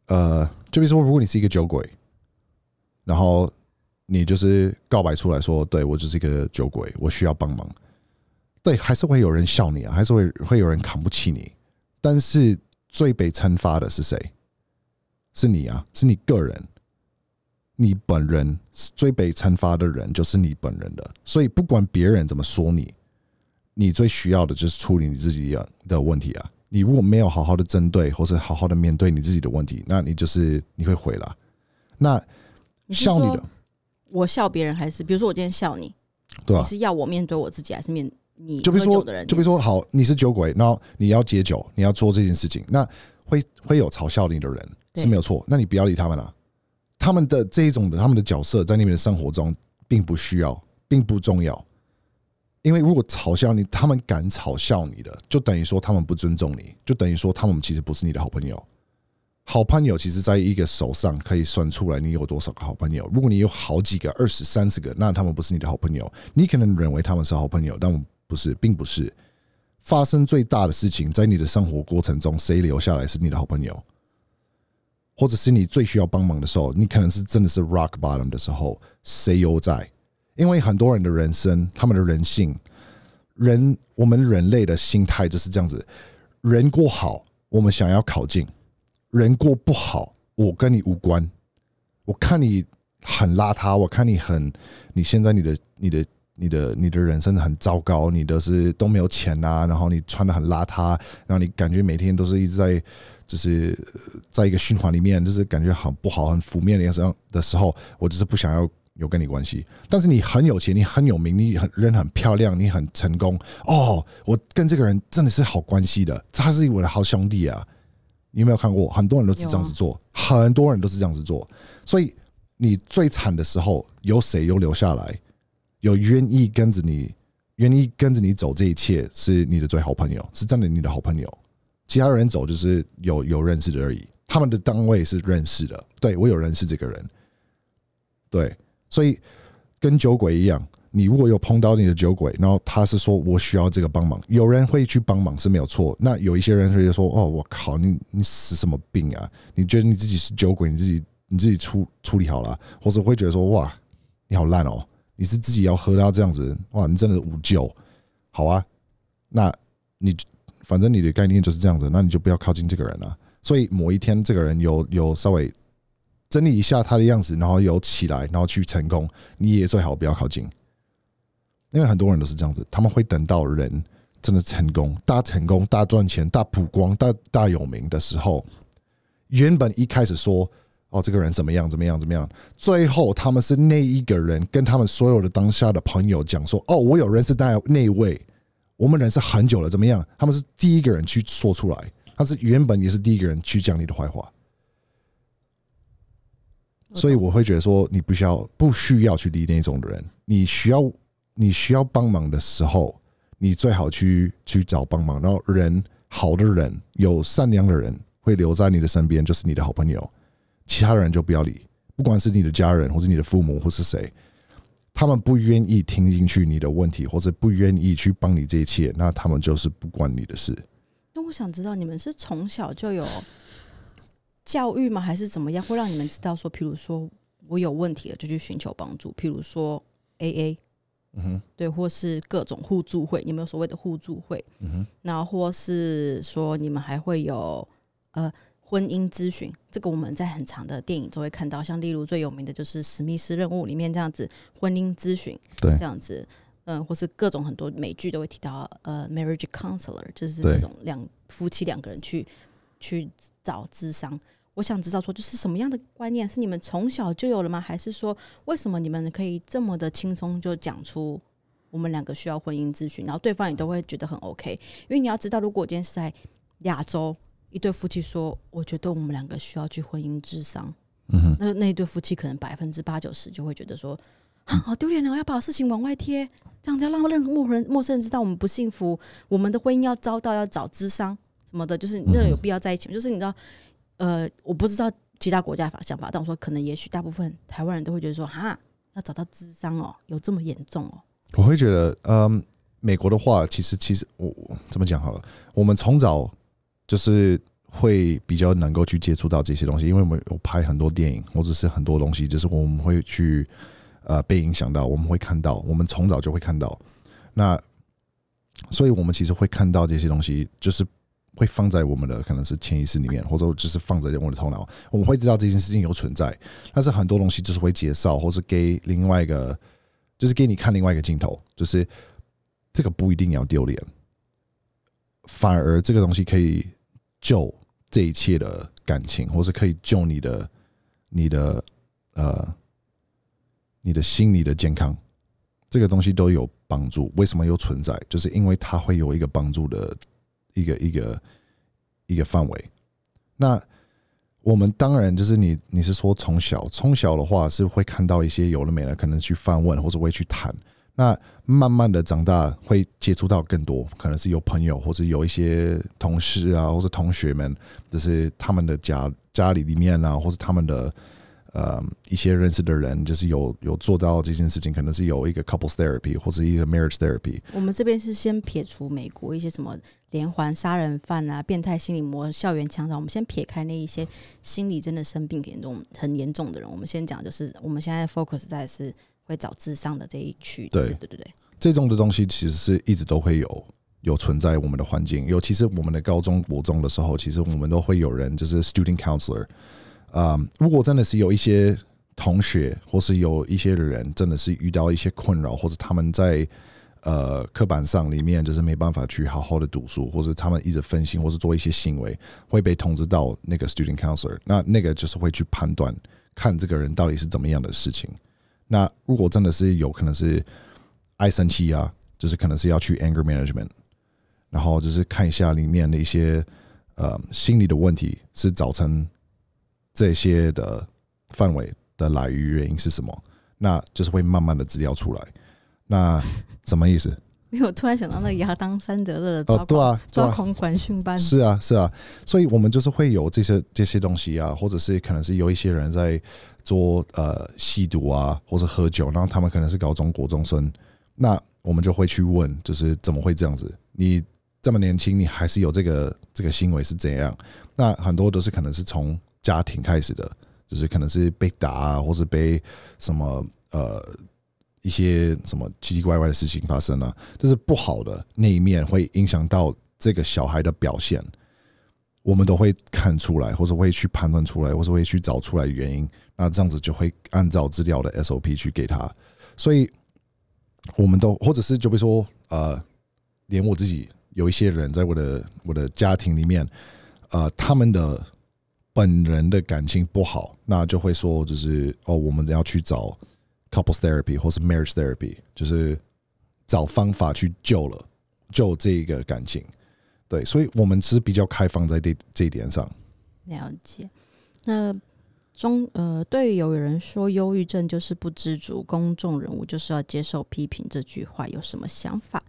呃，就比如说，如果你是一个酒鬼，然后你就是告白出来说：“对我就是一个酒鬼，我需要帮忙。”对，还是会有人笑你啊，还是会会有人扛不起你。但是最被惩罚的是谁？是你啊，是你个人，你本人是最被惩罚的人，就是你本人的。所以不管别人怎么说你，你最需要的就是处理你自己的的问题啊。你如果没有好好的针对，或是好好的面对你自己的问题，那你就是你会毁了。那笑你的。我笑别人还是比如说我今天笑你，对，是要我面对我自己还是面你就比如说就比如说好，你是酒鬼，然后你要解酒，你要做这件事情，那会会有嘲笑你的人是没有错，那你不要理他们了。他们的这一种的他们的角色在你们的生活中并不需要，并不重要。因为如果嘲笑你，他们敢嘲笑你的，就等于说他们不尊重你，就等于说他们其实不是你的好朋友。好朋友，其实在一个手上可以算出来，你有多少个好朋友。如果你有好几个，二十三十个，那他们不是你的好朋友。你可能认为他们是好朋友，但不是，并不是。发生最大的事情，在你的生活过程中，谁留下来是你的好朋友，或者是你最需要帮忙的时候，你可能是真的是 rock bottom 的时候，谁又在？因为很多人的人生，他们的人性，人我们人类的心态就是这样子：人过好，我们想要考进。人过不好，我跟你无关。我看你很邋遢，我看你很，你现在你的你的你的你的人生很糟糕，你的是都没有钱呐，然后你穿的很邋遢，然后你感觉每天都是一直在，就是在一个循环里面，就是感觉很不好、很负面的样子。的时候，我就是不想要有跟你关系。但是你很有钱，你很有名，你很人很漂亮，你很成功。哦，我跟这个人真的是好关系的，他是我的好兄弟啊。你有没有看过，很多人都是这样子做，很多人都是这样子做，所以你最惨的时候，有谁又留下来，有愿意跟着你，愿意跟着你走，这一切是你的最好朋友，是真的，你的好朋友，其他人走就是有有认识的而已，他们的单位是认识的，对我有认识这个人，对，所以跟酒鬼一样。你如果有碰到你的酒鬼，然后他是说“我需要这个帮忙”，有人会去帮忙是没有错。那有一些人会就说：“哦，我靠，你你死什么病啊？你觉得你自己是酒鬼，你自己你自己处处理好了，或者会觉得说：‘哇，你好烂哦，你是自己要喝到这样子，哇，你真的无救。’好啊，那你反正你的概念就是这样子，那你就不要靠近这个人了。所以某一天，这个人有有稍微整理一下他的样子，然后有起来，然后去成功，你也最好不要靠近。因为很多人都是这样子，他们会等到人真的成功、大成功、大赚钱、大曝光、大大有名的时候，原本一开始说哦，这个人怎么样，怎么样，怎么样，最后他们是那一个人跟他们所有的当下的朋友讲说，哦，我有认识那那位，我们认识很久了，怎么样？他们是第一个人去说出来，他是原本也是第一个人去讲你的坏话，所以我会觉得说，你不需要不需要去理那种的人，你需要。你需要帮忙的时候，你最好去去找帮忙。然后人好的人，有善良的人会留在你的身边，就是你的好朋友。其他的人就不要理。不管是你的家人，或是你的父母，或是谁，他们不愿意听进去你的问题，或者不愿意去帮你这一切，那他们就是不关你的事。那我想知道，你们是从小就有教育吗？还是怎么样，会让你们知道说，譬如说我有问题了，就去寻求帮助。譬如说，A A。嗯哼，对，或是各种互助会，有们有所谓的互助会？嗯哼，那或是说你们还会有呃婚姻咨询？这个我们在很长的电影都会看到，像例如最有名的就是《史密斯任务》里面这样子婚姻咨询，对，这样子，嗯，或是各种很多美剧都会提到呃，marriage counselor，就是这种两夫妻两个人去去找智商。我想知道说，就是什么样的观念是你们从小就有了吗？还是说，为什么你们可以这么的轻松就讲出我们两个需要婚姻咨询，然后对方也都会觉得很 OK？因为你要知道，如果今天是在亚洲，一对夫妻说，我觉得我们两个需要去婚姻智商，嗯哼，那那一对夫妻可能百分之八九十就会觉得说，好丢脸了，我要把事情往外贴，这样子要让任何陌人陌生人知道我们不幸福，我们的婚姻要遭到要找智商什么的，就是那有必要在一起吗？就是你知道。呃，我不知道其他国家法想法，但我说可能也许大部分台湾人都会觉得说，哈，要找到智商哦，有这么严重哦。我会觉得，嗯，美国的话，其实其实我怎么讲好了，我们从早就是会比较能够去接触到这些东西，因为我们有拍很多电影，或者是很多东西，就是我们会去呃被影响到，我们会看到，我们从早就会看到那，所以我们其实会看到这些东西，就是。会放在我们的可能是潜意识里面，或者就是放在我的头脑，我们会知道这件事情有存在。但是很多东西就是会介绍，或是给另外一个，就是给你看另外一个镜头，就是这个不一定要丢脸，反而这个东西可以救这一切的感情，或是可以救你的你的呃你的心理的健康，这个东西都有帮助。为什么有存在？就是因为它会有一个帮助的。一个一个一个范围，那我们当然就是你，你是说从小从小的话是会看到一些有了没了，可能去翻问或者会去谈。那慢慢的长大会接触到更多，可能是有朋友或者有一些同事啊，或者同学们，就是他们的家家里里面啊，或者他们的。呃，一些认识的人，就是有有做到这件事情，可能是有一个 couples therapy 或者一个 marriage therapy。我们这边是先撇除美国一些什么连环杀人犯啊、变态心理魔、校园枪杀，我们先撇开那一些心理真的生病严重、很严重的人。我们先讲，就是我们现在 focus 在是会找智商的这一区。对对对对，这种的东西其实是一直都会有有存在我们的环境。尤其是我们的高中、国中的时候，其实我们都会有人就是 student counselor。啊，如果真的是有一些同学，或是有一些人，真的是遇到一些困扰，或者他们在呃课板上里面就是没办法去好好的读书，或者他们一直分心，或是做一些行为，会被通知到那个 student counselor，那那个就是会去判断看这个人到底是怎么样的事情。那如果真的是有可能是爱生气啊，就是可能是要去 anger management，然后就是看一下里面的一些呃心理的问题是造成。这些的范围的来源原因是什么？那就是会慢慢的资料出来。那什么意思？我突然想到那亚当三折的抓狂管训班。是啊是啊，所以我们就是会有这些这些东西啊，或者是可能是有一些人在做呃吸毒啊，或者喝酒，然后他们可能是高中国中生，那我们就会去问，就是怎么会这样子？你这么年轻，你还是有这个这个行为是怎样？那很多都是可能是从。家庭开始的，就是可能是被打啊，或者被什么呃一些什么奇奇怪怪的事情发生了，就是不好的那一面会影响到这个小孩的表现，我们都会看出来，或者会去判断出来，或者会去找出来原因。那这样子就会按照资料的 SOP 去给他，所以我们都或者是就比如说呃，连我自己有一些人在我的我的家庭里面，呃，他们的。本人的感情不好，那就会说，就是哦，我们要去找 couples therapy 或是 marriage therapy，就是找方法去救了救这个感情。对，所以我们是比较开放在这这一点上。了解。那中呃，对有人说，忧郁症就是不知足，公众人物就是要接受批评，这句话有什么想法？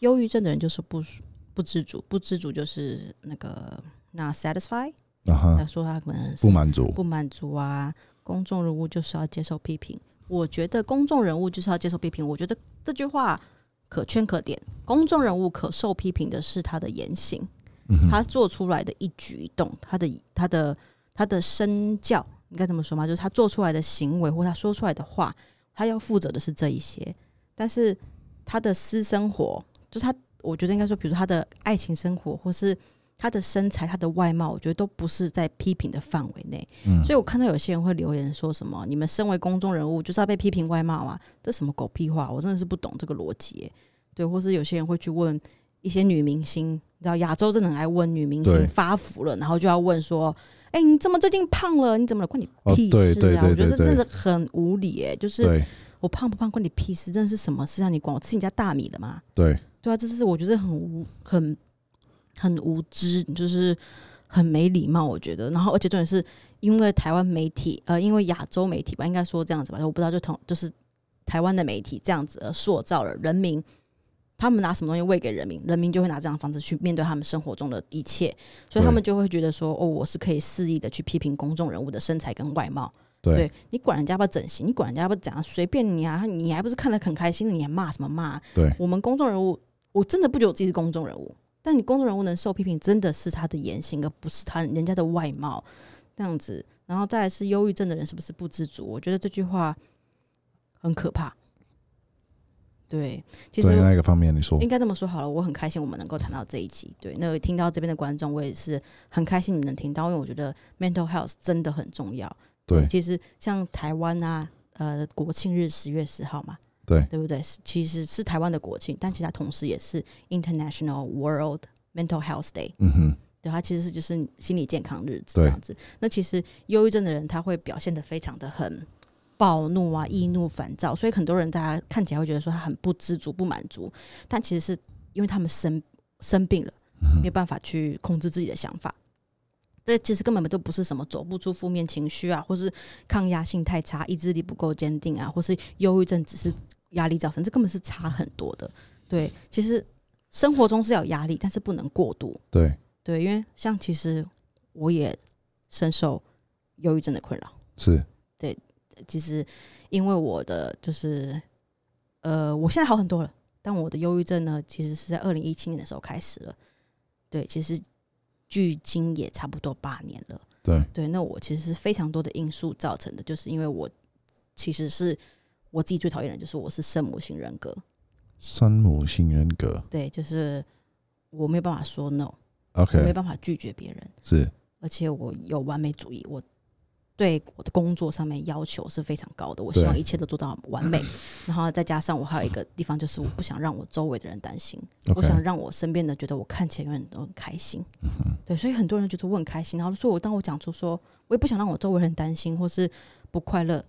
忧郁症的人就是不不知足，不知足就是那个 not satisfied。啊哈！他说他可能不满足，不满足啊！公众人物就是要接受批评。我觉得公众人物就是要接受批评。我觉得这句话可圈可点。公众人物可受批评的是他的言行，他做出来的一举一动，他的他的他的身教，应该这么说吗？就是他做出来的行为或他说出来的话，他要负责的是这一些。但是他的私生活，就是他，我觉得应该说，比如他的爱情生活，或是。他的身材，他的外貌，我觉得都不是在批评的范围内。嗯，所以我看到有些人会留言说什么：“你们身为公众人物就是要被批评外貌啊？”这什么狗屁话！我真的是不懂这个逻辑。对，或是有些人会去问一些女明星，你知道亚洲真的来问女明星发福了，然后就要问说：“哎，你怎么最近胖了？你怎么了？关你屁事啊！”我觉得这真的很无理。哎，就是我胖不胖关你屁事，真的是什么事让你管？我吃你家大米了吗？对对啊，这是我觉得很无很。很无知，就是很没礼貌，我觉得。然后，而且重点是因为台湾媒体，呃，因为亚洲媒体吧，应该说这样子吧，我不知道，就同就是台湾的媒体这样子而塑造了人民。他们拿什么东西喂给人民，人民就会拿这样的方式去面对他们生活中的一切，所以他们就会觉得说：“哦，我是可以肆意的去批评公众人物的身材跟外貌。”对，你管人家不整形，你管人家不怎样，随便你啊！你还不是看得很开心？你还骂什么骂？对，我们公众人物，我真的不觉得自己是公众人物。但你公众人物能受批评，真的是他的言行，而不是他人家的外貌这样子。然后再来是忧郁症的人是不是不知足？我觉得这句话很可怕。对，其实哪一个方面你说？应该这么说好了，我很开心我们能够谈到这一集。对，那听到这边的观众，我也是很开心你能听到，因为我觉得 mental health 真的很重要。对，其实像台湾啊，呃，国庆日十月十号嘛。对，对不对？其实是台湾的国庆，但其他同时也是 International World Mental Health Day。嗯哼，对，它其实是就是心理健康日子这样子。那其实忧郁症的人，他会表现的非常的很暴怒啊、易怒、烦躁，所以很多人大家看起来会觉得说他很不知足、不满足，但其实是因为他们生生病了，没有办法去控制自己的想法。这其实根本就不是什么走不出负面情绪啊，或是抗压性太差、意志力不够坚定啊，或是忧郁症只是。压力造成，这根本是差很多的。对，其实生活中是有压力，但是不能过度。对对，因为像其实我也深受忧郁症的困扰。是，对，其实因为我的就是呃，我现在好很多了，但我的忧郁症呢，其实是在二零一七年的时候开始了。对，其实距今也差不多八年了。对对，那我其实是非常多的因素造成的，就是因为我其实是。我自己最讨厌的就是我是圣母型人格，圣母型人格，对，就是我没有办法说 no，OK，没办法拒绝别人，是，而且我有完美主义，我对我的工作上面要求是非常高的，我希望一切都做到完美，然后再加上我还有一个地方就是我不想让我周围的人担心，我想让我身边的觉得我看起来永远都很开心，对，所以很多人觉得我很开心，然后所以我当我讲出说我也不想让我周围人担心或是不快乐。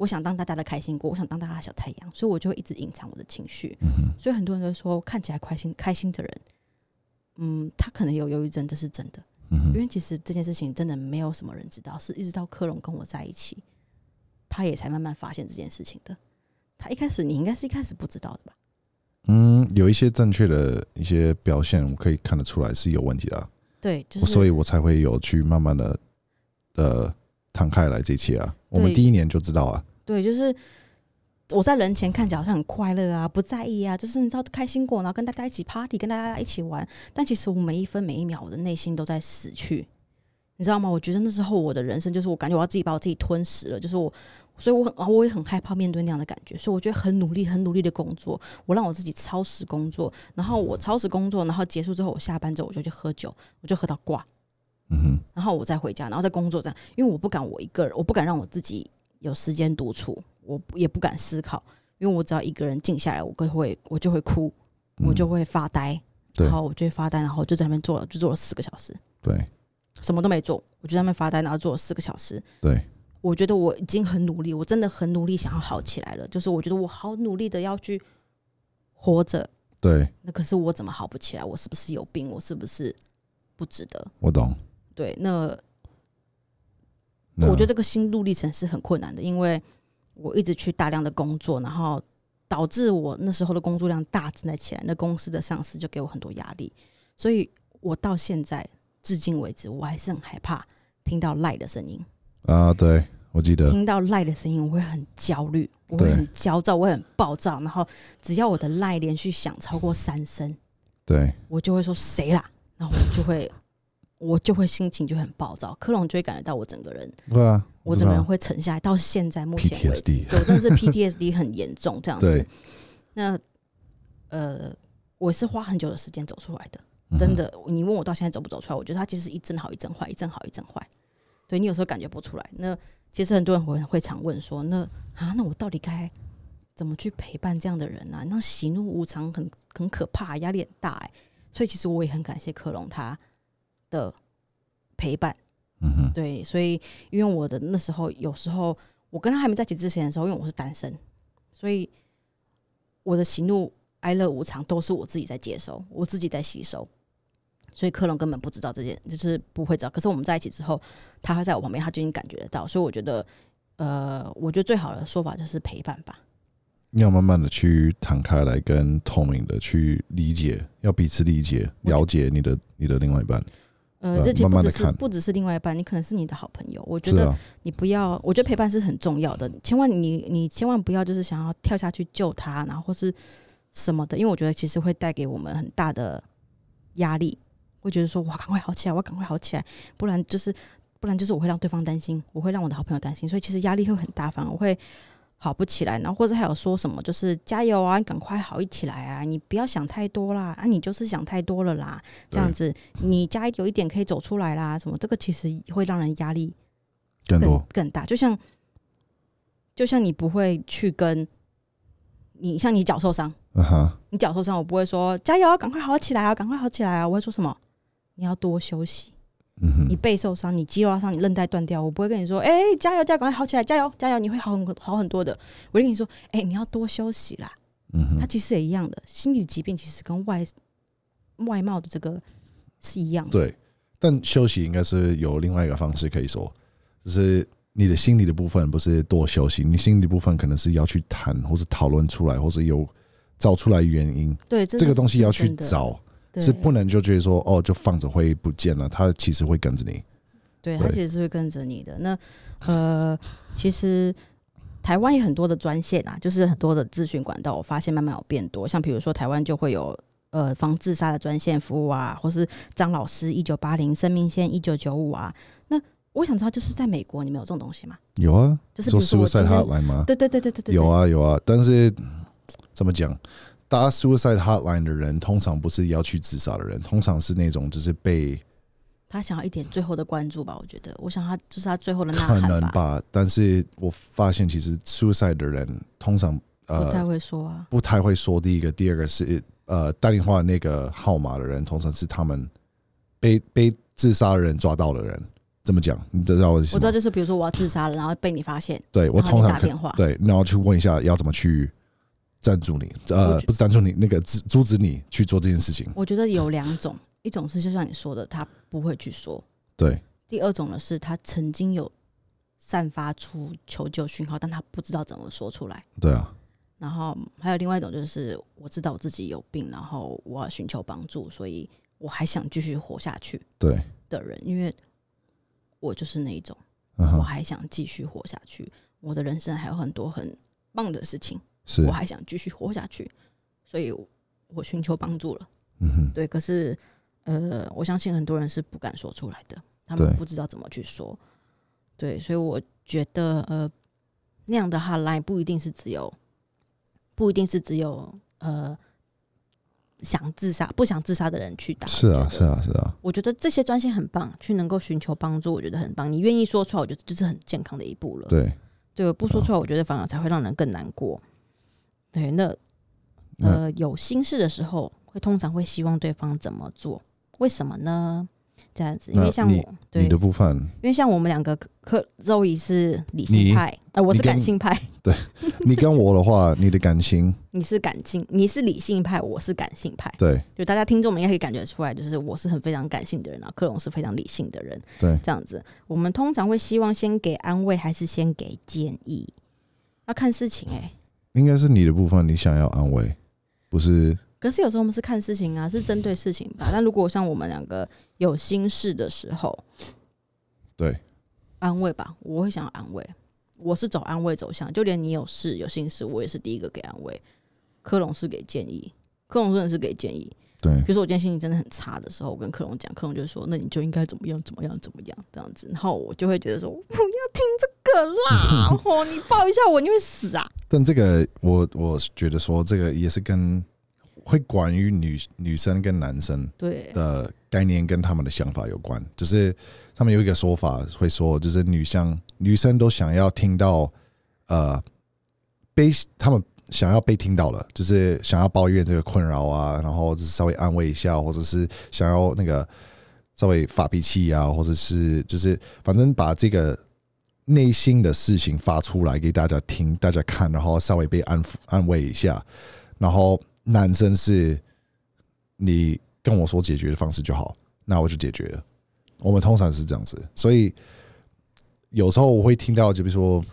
我想当大家的开心果，我想当大家的小太阳，所以我就会一直隐藏我的情绪。所以很多人都说，看起来开心开心的人，嗯，他可能有忧郁症，这是真的。因为其实这件事情真的没有什么人知道，是一直到科隆跟我在一起，他也才慢慢发现这件事情的。他一开始你应该是一开始不知道的吧？嗯，有一些正确的一些表现，我可以看得出来是有问题的。对，就是所以我才会有去慢慢的呃，摊开来这一切啊。我们第一年就知道啊。对，就是我在人前看起来好像很快乐啊，不在意啊，就是你知道开心过，然后跟大家一起 party，跟大家一起玩。但其实我每一分每一秒，我的内心都在死去，你知道吗？我觉得那时候我的人生就是我感觉我要自己把我自己吞食了，就是我，所以我很，我也很害怕面对那样的感觉。所以我觉得很努力，很努力的工作，我让我自己超时工作，然后我超时工作，然后结束之后我下班之后我就去喝酒，我就喝到挂，嗯哼，然后我再回家，然后再工作这样，因为我不敢我一个人，我不敢让我自己。有时间独处，我也不敢思考，因为我只要一个人静下来，我就会我就会哭，我就会发呆，然后我就会发呆，然后就在那边坐了，就坐了四个小时，对，什么都没做，我就在那边发呆，然后坐了四个小时，对，我觉得我已经很努力，我真的很努力，想要好起来了，就是我觉得我好努力的要去活着，对，那可是我怎么好不起来？我是不是有病？我是不是不值得？我懂，对，那。我觉得这个心路历程是很困难的，因为我一直去大量的工作，然后导致我那时候的工作量大增了起来。那公司的上司就给我很多压力，所以我到现在至今为止，我还是很害怕听到赖的声音。啊，对，我记得听到赖的声音，我会很焦虑，我会很焦躁，我会很暴躁。然后只要我的赖连续响超过三声，对我就会说谁啦，然后我就会。我就会心情就很暴躁，克隆就会感觉到我整个人，对啊，我整个人会沉下来。到现在目前为止，对，真的是 PTSD 很严重这样子。那呃，我是花很久的时间走出来的，真的。你问我到现在走不走出来，我觉得他其实一阵好一阵坏，一阵好一阵坏。对你有时候感觉不出来。那其实很多人会会常问说，那啊，那我到底该怎么去陪伴这样的人呢？那喜怒无常很很可怕，压力很大哎。所以其实我也很感谢克隆他。的陪伴，嗯哼。对，所以因为我的那时候，有时候我跟他还没在一起之前的时候，因为我是单身，所以我的喜怒哀乐无常都是我自己在接收，我自己在吸收，所以克隆根本不知道这件，就是不会知道。可是我们在一起之后，他在我旁边，他就已经感觉得到。所以我觉得，呃，我觉得最好的说法就是陪伴吧。要慢慢的去敞开来跟透明的去理解，要彼此理解、了解你的你的另外一半。呃，而且不只是不只是另外一半，你可能是你的好朋友。我觉得你不要，我觉得陪伴是很重要的。千万你你千万不要就是想要跳下去救他，然后或是什么的？因为我觉得其实会带给我们很大的压力，会觉得说哇，赶快好起来，我赶快好起来，不然就是不然就是我会让对方担心，我会让我的好朋友担心。所以其实压力会很大，反而会。好不起来，然后或者还有说什么，就是加油啊，你赶快好一起来啊，你不要想太多啦，啊，你就是想太多了啦，这样子你加油一点可以走出来啦，什么这个其实会让人压力更多更大，就像就像你不会去跟你，像你脚受伤，你脚受伤，我不会说加油，赶快好起来啊，赶快好起来啊，我会说什么？你要多休息。你背受伤，你肌肉伤，你韧带断掉，我不会跟你说，哎，加油，加油，赶快好起来，加油，加油，你会好很好很多的。我就跟你说，哎，你要多休息啦。嗯哼，它其实也一样的，心理疾病其实跟外外貌的这个是一样的。对，但休息应该是有另外一个方式可以说，就是你的心理的部分不是多休息，你心理部分可能是要去谈，或者讨论出来，或者有找出来原因。对，这个东西要去找。是不能就觉得说哦，就放着会不见了，它其实会跟着你。对，它其实是会跟着你的。那呃，其实台湾有很多的专线啊，就是很多的资讯管道，我发现慢慢有变多。像比如说台湾就会有呃防自杀的专线服务啊，或是张老师一九八零生命线一九九五啊。那我想知道，就是在美国，你们有这种东西吗？有啊，就是比如说 suicide hotline 吗？对对对对对对，有啊有啊，但是怎么讲？打 suicide hotline 的人，通常不是要去自杀的人，通常是那种就是被他想要一点最后的关注吧。我觉得，我想他就是他最后的那可能吧。但是，我发现其实 suicide 的人通常呃不太会说啊，不太会说。第一个，第二个是呃打电话那个号码的人，通常是他们被被自杀的人抓到的人。这么讲，你知道我我知道就是，比如说我要自杀了，然后被你发现，对我通常打电话，对，然后去问一下要怎么去。赞助你，呃，不是赞助你，那个支阻止你去做这件事情。我觉得有两种，一种是就像你说的，他不会去说；对，第二种的是他曾经有散发出求救讯号，但他不知道怎么说出来。对啊。然后还有另外一种，就是我知道我自己有病，然后我要寻求帮助，所以我还想继续活下去。对的人，因为我就是那一种，我还想继续活下去。我的人生还有很多很棒的事情。是我还想继续活下去，所以我寻求帮助了。嗯，对。可是，呃，我相信很多人是不敢说出来的，他们不知道怎么去说。对，所以我觉得，呃，那样的哈来不一定是只有，不一定是只有呃想自杀不想自杀的人去打。是啊，是啊，是啊。我觉得这些专线很棒，去能够寻求帮助，我觉得很棒。你愿意说出来，我觉得就是很健康的一步了。对，对，不说出来，我觉得反而才会让人更难过。对，那呃，有心事的时候，会通常会希望对方怎么做？为什么呢？这样子，因为像我，你的部分，因为像我们两个克周易是理性派，呃，我是感性派。对，你跟我的话，你的感情，你是感性，你是理性派，我是感性派。对，就大家听众们应该可以感觉出来，就是我是很非常感性的人啊，克隆是非常理性的人。对，这样子，我们通常会希望先给安慰，还是先给建议？要看事情哎。应该是你的部分，你想要安慰，不是？可是有时候我们是看事情啊，是针对事情吧。但如果像我们两个有心事的时候，对，安慰吧，我会想要安慰。我是走安慰走向，就连你有事有心事，我也是第一个给安慰。克隆是给建议，克隆真的是给建议。对，比如说我今天心情真的很差的时候，我跟克隆讲，克隆就说：“那你就应该怎么样怎么样怎么样这样子。”然后我就会觉得说：“不要听这个啦，我 你抱一下我，你会死啊！”但这个，我我觉得说，这个也是跟会关于女女生跟男生对的概念跟他们的想法有关。就是他们有一个说法会说，就是女生女生都想要听到，呃，被他们想要被听到了，就是想要抱怨这个困扰啊，然后就是稍微安慰一下，或者是想要那个稍微发脾气啊，或者是就是反正把这个。内心的事情发出来给大家听，大家看，然后稍微被安抚安慰一下。然后男生是，你跟我说解决的方式就好，那我就解决了。我们通常是这样子，所以有时候我会听到，就比如说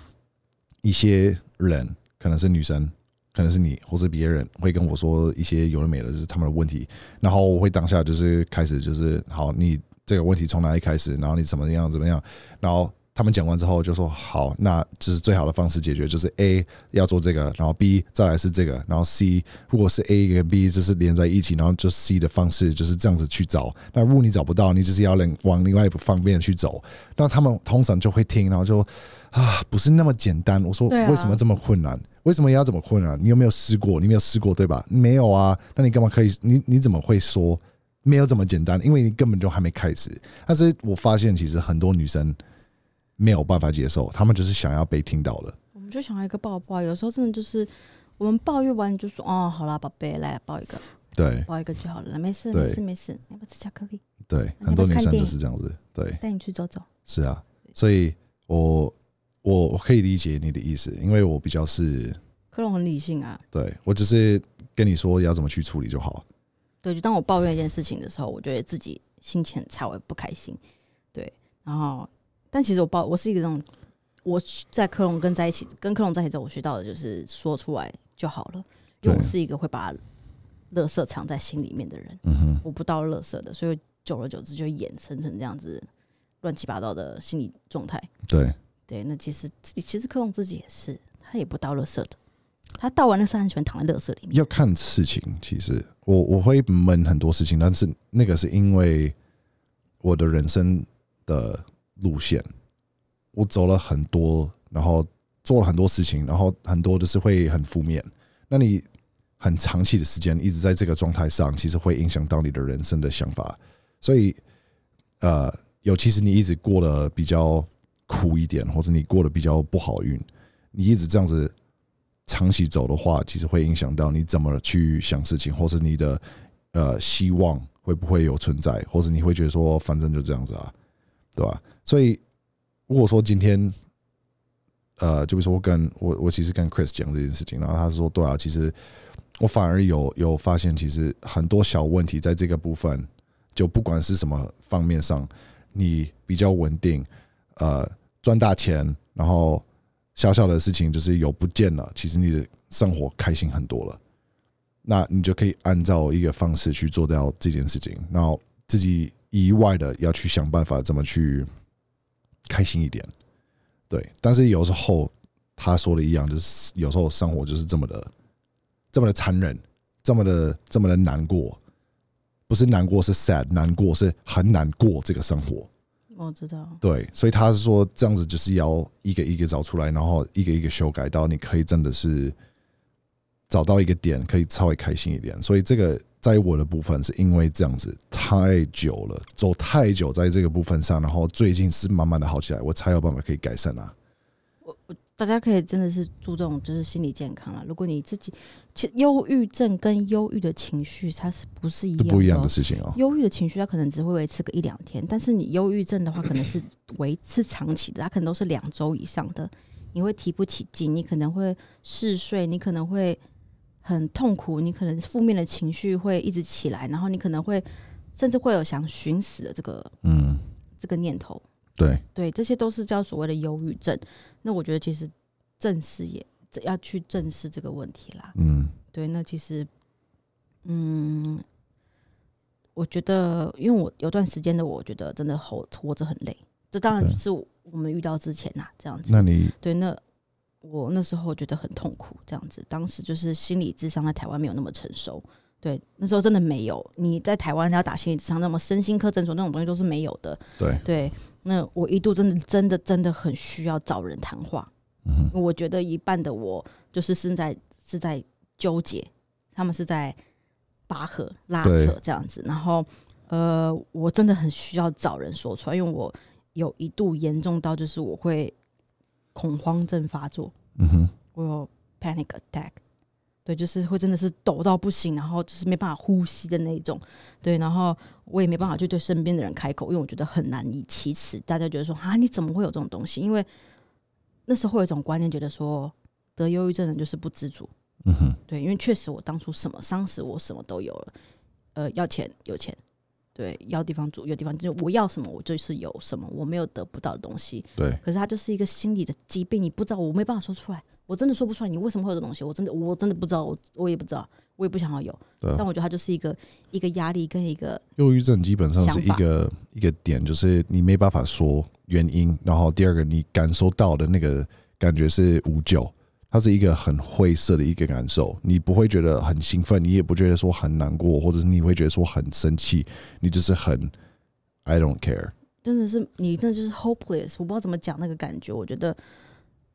一些人，可能是女生，可能是你或者别人，会跟我说一些有的没的，是他们的问题。然后我会当下就是开始就是好，你这个问题从哪里开始？然后你怎么样怎么样？然后。他们讲完之后就说：“好，那就是最好的方式解决，就是 A 要做这个，然后 B 再来是这个，然后 C 如果是 A 跟 B 就是连在一起，然后就 C 的方式就是这样子去找。那如果你找不到，你就是要往另外一个方面去走。那他们通常就会听，然后就啊，不是那么简单。我说为什么这么困难？为什么要这么困难？你有没有试过？你没有试过对吧？没有啊？那你干嘛可以？你你怎么会说没有这么简单？因为你根本就还没开始。但是我发现其实很多女生。”没有办法接受，他们就是想要被听到了。我们就想要一个抱抱，有时候真的就是我们抱怨完就说：“哦，好啦，宝贝，来抱一个。”对，抱一个就好了，没事，没事，没事。你要不吃巧克力？对，很多女生都是这样子。对，带你去走走。是啊，所以我我可以理解你的意思，因为我比较是克隆很理性啊。对，我只是跟你说要怎么去处理就好对，就当我抱怨一件事情的时候，我觉得自己心情才会不开心。对，然后。但其实我包我是一个那种我在克隆跟在一起跟克隆在一起，在我学到的就是说出来就好了，因为我是一个会把乐色藏在心里面的人，嗯我不倒乐色的，所以久而久之就衍生成这样子乱七八糟的心理状态。对对，那其实自己其实克隆自己也是，他也不倒乐色的，他倒完乐色还喜欢躺在乐色里面。要看事情，其实我我会闷很多事情，但是那个是因为我的人生的。路线，我走了很多，然后做了很多事情，然后很多就是会很负面。那你很长期的时间一直在这个状态上，其实会影响到你的人生的想法。所以，呃，有其实你一直过得比较苦一点，或者你过得比较不好运，你一直这样子长期走的话，其实会影响到你怎么去想事情，或是你的呃希望会不会有存在，或者你会觉得说反正就这样子啊。对吧？所以，如果说今天，呃，就比如说我跟我我其实跟 Chris 讲这件事情，然后他说：“对啊，其实我反而有有发现，其实很多小问题在这个部分，就不管是什么方面上，你比较稳定，呃，赚大钱，然后小小的事情就是有不见了，其实你的生活开心很多了，那你就可以按照一个方式去做掉这件事情，然后自己。”意外的要去想办法怎么去开心一点，对。但是有时候他说的一样，就是有时候生活就是这么的，这么的残忍，这么的这么的难过，不是难过是 sad 难过，是很难过这个生活。我知道，对。所以他是说这样子就是要一个一个找出来，然后一个一个修改，到你可以真的是找到一个点可以稍微开心一点。所以这个。在我的部分是因为这样子太久了，走太久在这个部分上，然后最近是慢慢的好起来，我才有办法可以改善啊。我我大家可以真的是注重就是心理健康了。如果你自己，其实忧郁症跟忧郁的情绪，它是不是一样不一样的事情哦？忧郁的情绪它可能只会维持个一两天，但是你忧郁症的话，可能是维持长期的，它可能都是两周以上的。你会提不起劲，你可能会嗜睡，你可能会。很痛苦，你可能负面的情绪会一直起来，然后你可能会甚至会有想寻死的这个嗯这个念头，对对，这些都是叫所谓的忧郁症。那我觉得其实正视也要去正视这个问题啦。嗯，对，那其实嗯，我觉得因为我有段时间的，我觉得真的活活着很累。这当然是我们遇到之前呐，这样子。那你对那？我那时候觉得很痛苦，这样子。当时就是心理智商在台湾没有那么成熟，对，那时候真的没有。你在台湾要打心理智商，那么身心科诊所那种东西都是没有的。对对，那我一度真的真的真的很需要找人谈话。我觉得一半的我就是是在是在纠结，他们是在拔河拉扯这样子。然后，呃，我真的很需要找人说出来，因为我有一度严重到就是我会。恐慌症发作，嗯哼，我有 panic attack，对，就是会真的是抖到不行，然后就是没办法呼吸的那种，对，然后我也没办法去对身边的人开口，因为我觉得很难以启齿。大家觉得说啊，你怎么会有这种东西？因为那时候有一种观念，觉得说得忧郁症的人就是不知足，嗯哼，对，因为确实我当初什么伤死，我什么都有了，呃，要钱有钱。对，要地方住，有地方住。我要什么，我就是有什么，我没有得不到的东西。对。可是它就是一个心理的疾病，你不知道，我没办法说出来，我真的说不出来，你为什么会有这东西？我真的，我真的不知道，我我也不知道，我也不想要有。对。但我觉得它就是一个一个压力跟一个。忧郁症基本上是一个一个点，就是你没办法说原因，然后第二个你感受到的那个感觉是无救。它是一个很灰色的一个感受，你不会觉得很兴奋，你也不觉得说很难过，或者是你会觉得说很生气，你就是很 I don't care，真的是你真的就是 hopeless，我不知道怎么讲那个感觉。我觉得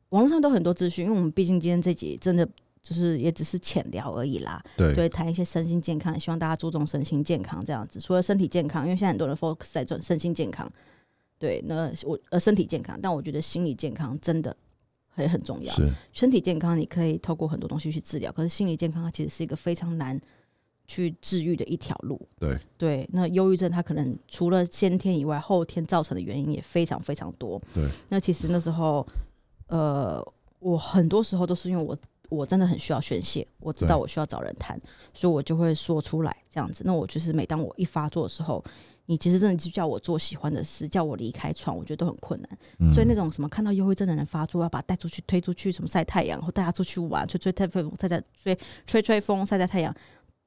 网络上都很多资讯，因为我们毕竟今天这集真的就是也只是浅聊而已啦，对，所以谈一些身心健康，希望大家注重身心健康这样子。除了身体健康，因为现在很多人 focus 在身心健康，对，那我呃身体健康，但我觉得心理健康真的。也很重要，身体健康，你可以透过很多东西去治疗。可是心理健康，它其实是一个非常难去治愈的一条路。对对，那忧郁症它可能除了先天以外，后天造成的原因也非常非常多。对，那其实那时候，呃，我很多时候都是因为我我真的很需要宣泄，我知道我需要找人谈，所以我就会说出来这样子。那我就是每当我一发作的时候。你其实真的就叫我做喜欢的事，叫我离开床，我觉得都很困难。所以那种什么看到优惠症的人发作，要把他带出去、推出去，什么晒太阳或带他出去玩、吹吹太风、晒晒吹吹吹风、晒晒太阳，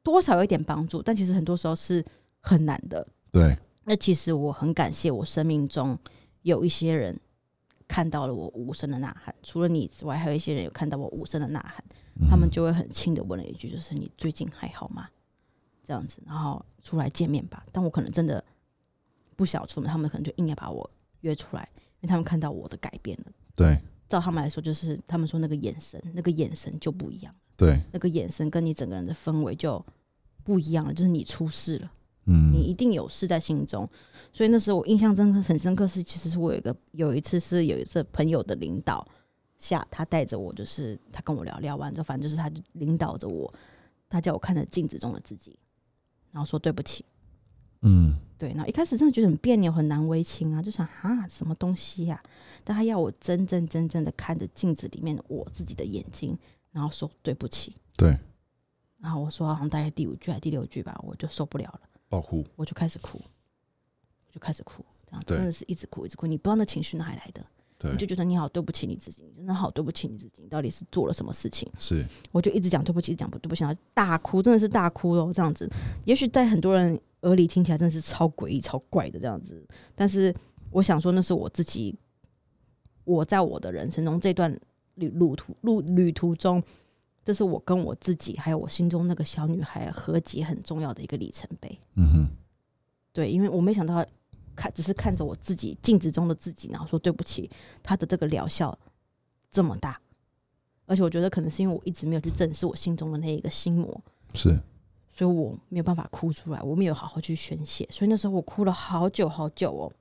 多少有一点帮助，但其实很多时候是很难的。对，那其实我很感谢我生命中有一些人看到了我无声的呐喊，除了你之外，还有一些人有看到我无声的呐喊，他们就会很轻的问了一句，就是你最近还好吗？这样子，然后出来见面吧。但我可能真的不想出门，他们可能就硬要把我约出来，因为他们看到我的改变了。对，照他们来说，就是他们说那个眼神，那个眼神就不一样。对，那个眼神跟你整个人的氛围就不一样了，就是你出事了，嗯，你一定有事在心中。所以那时候我印象真的很深刻，是其实是我有一个有一次是有一次朋友的领导下，他带着我，就是他跟我聊聊完之后，反正就是他就领导着我，他叫我看着镜子中的自己。然后说对不起，嗯，对。然后一开始真的觉得很别扭、很难为情啊，就想啊，什么东西呀？但他要我真真正正的看着镜子里面我自己的眼睛，然后说对不起。对。然后我说，好像大概第五句还是第六句吧，我就受不了了，爆哭，我就开始哭，我就开始哭，这样真的是一直哭一直哭，你不知道那情绪哪里来的。我就觉得你好对不起你自己，你真的好对不起你自己，你到底是做了什么事情？是，我就一直讲对不起，讲不对不起，大哭，真的是大哭哦，这样子。也许在很多人耳里听起来真的是超诡异、超怪的这样子，但是我想说，那是我自己，我在我的人生中这段旅路途路旅途中，这是我跟我自己还有我心中那个小女孩和解很重要的一个里程碑。嗯哼，对，因为我没想到。看，只是看着我自己镜子中的自己，然后说对不起，他的这个疗效这么大，而且我觉得可能是因为我一直没有去正视我心中的那一个心魔，是，所以我没有办法哭出来，我没有好好去宣泄，所以那时候我哭了好久好久哦。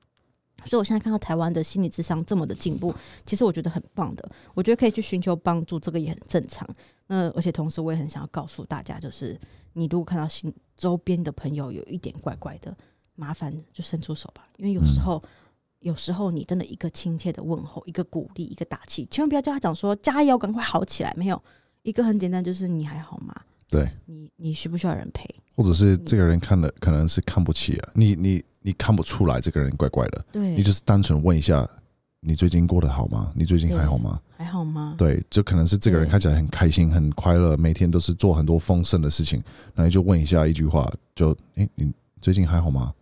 所以我现在看到台湾的心理智商这么的进步，其实我觉得很棒的，我觉得可以去寻求帮助，这个也很正常。那而且同时我也很想要告诉大家，就是你如果看到心周边的朋友有一点怪怪的。麻烦就伸出手吧，因为有时候，有时候你真的一个亲切的问候，一个鼓励，一个打气，千万不要叫他讲说“加油，赶快好起来”。没有一个很简单，就是你还好吗？对，你你需不需要人陪？或者是这个人看的可能是看不起啊，你你你看不出来这个人怪怪的，对你就是单纯问一下，你最近过得好吗？你最近还好吗？还好吗？对，就可能是这个人看起来很开心、很快乐，每天都是做很多丰盛的事情，然后就问一下一句话，就哎，你最近还好吗？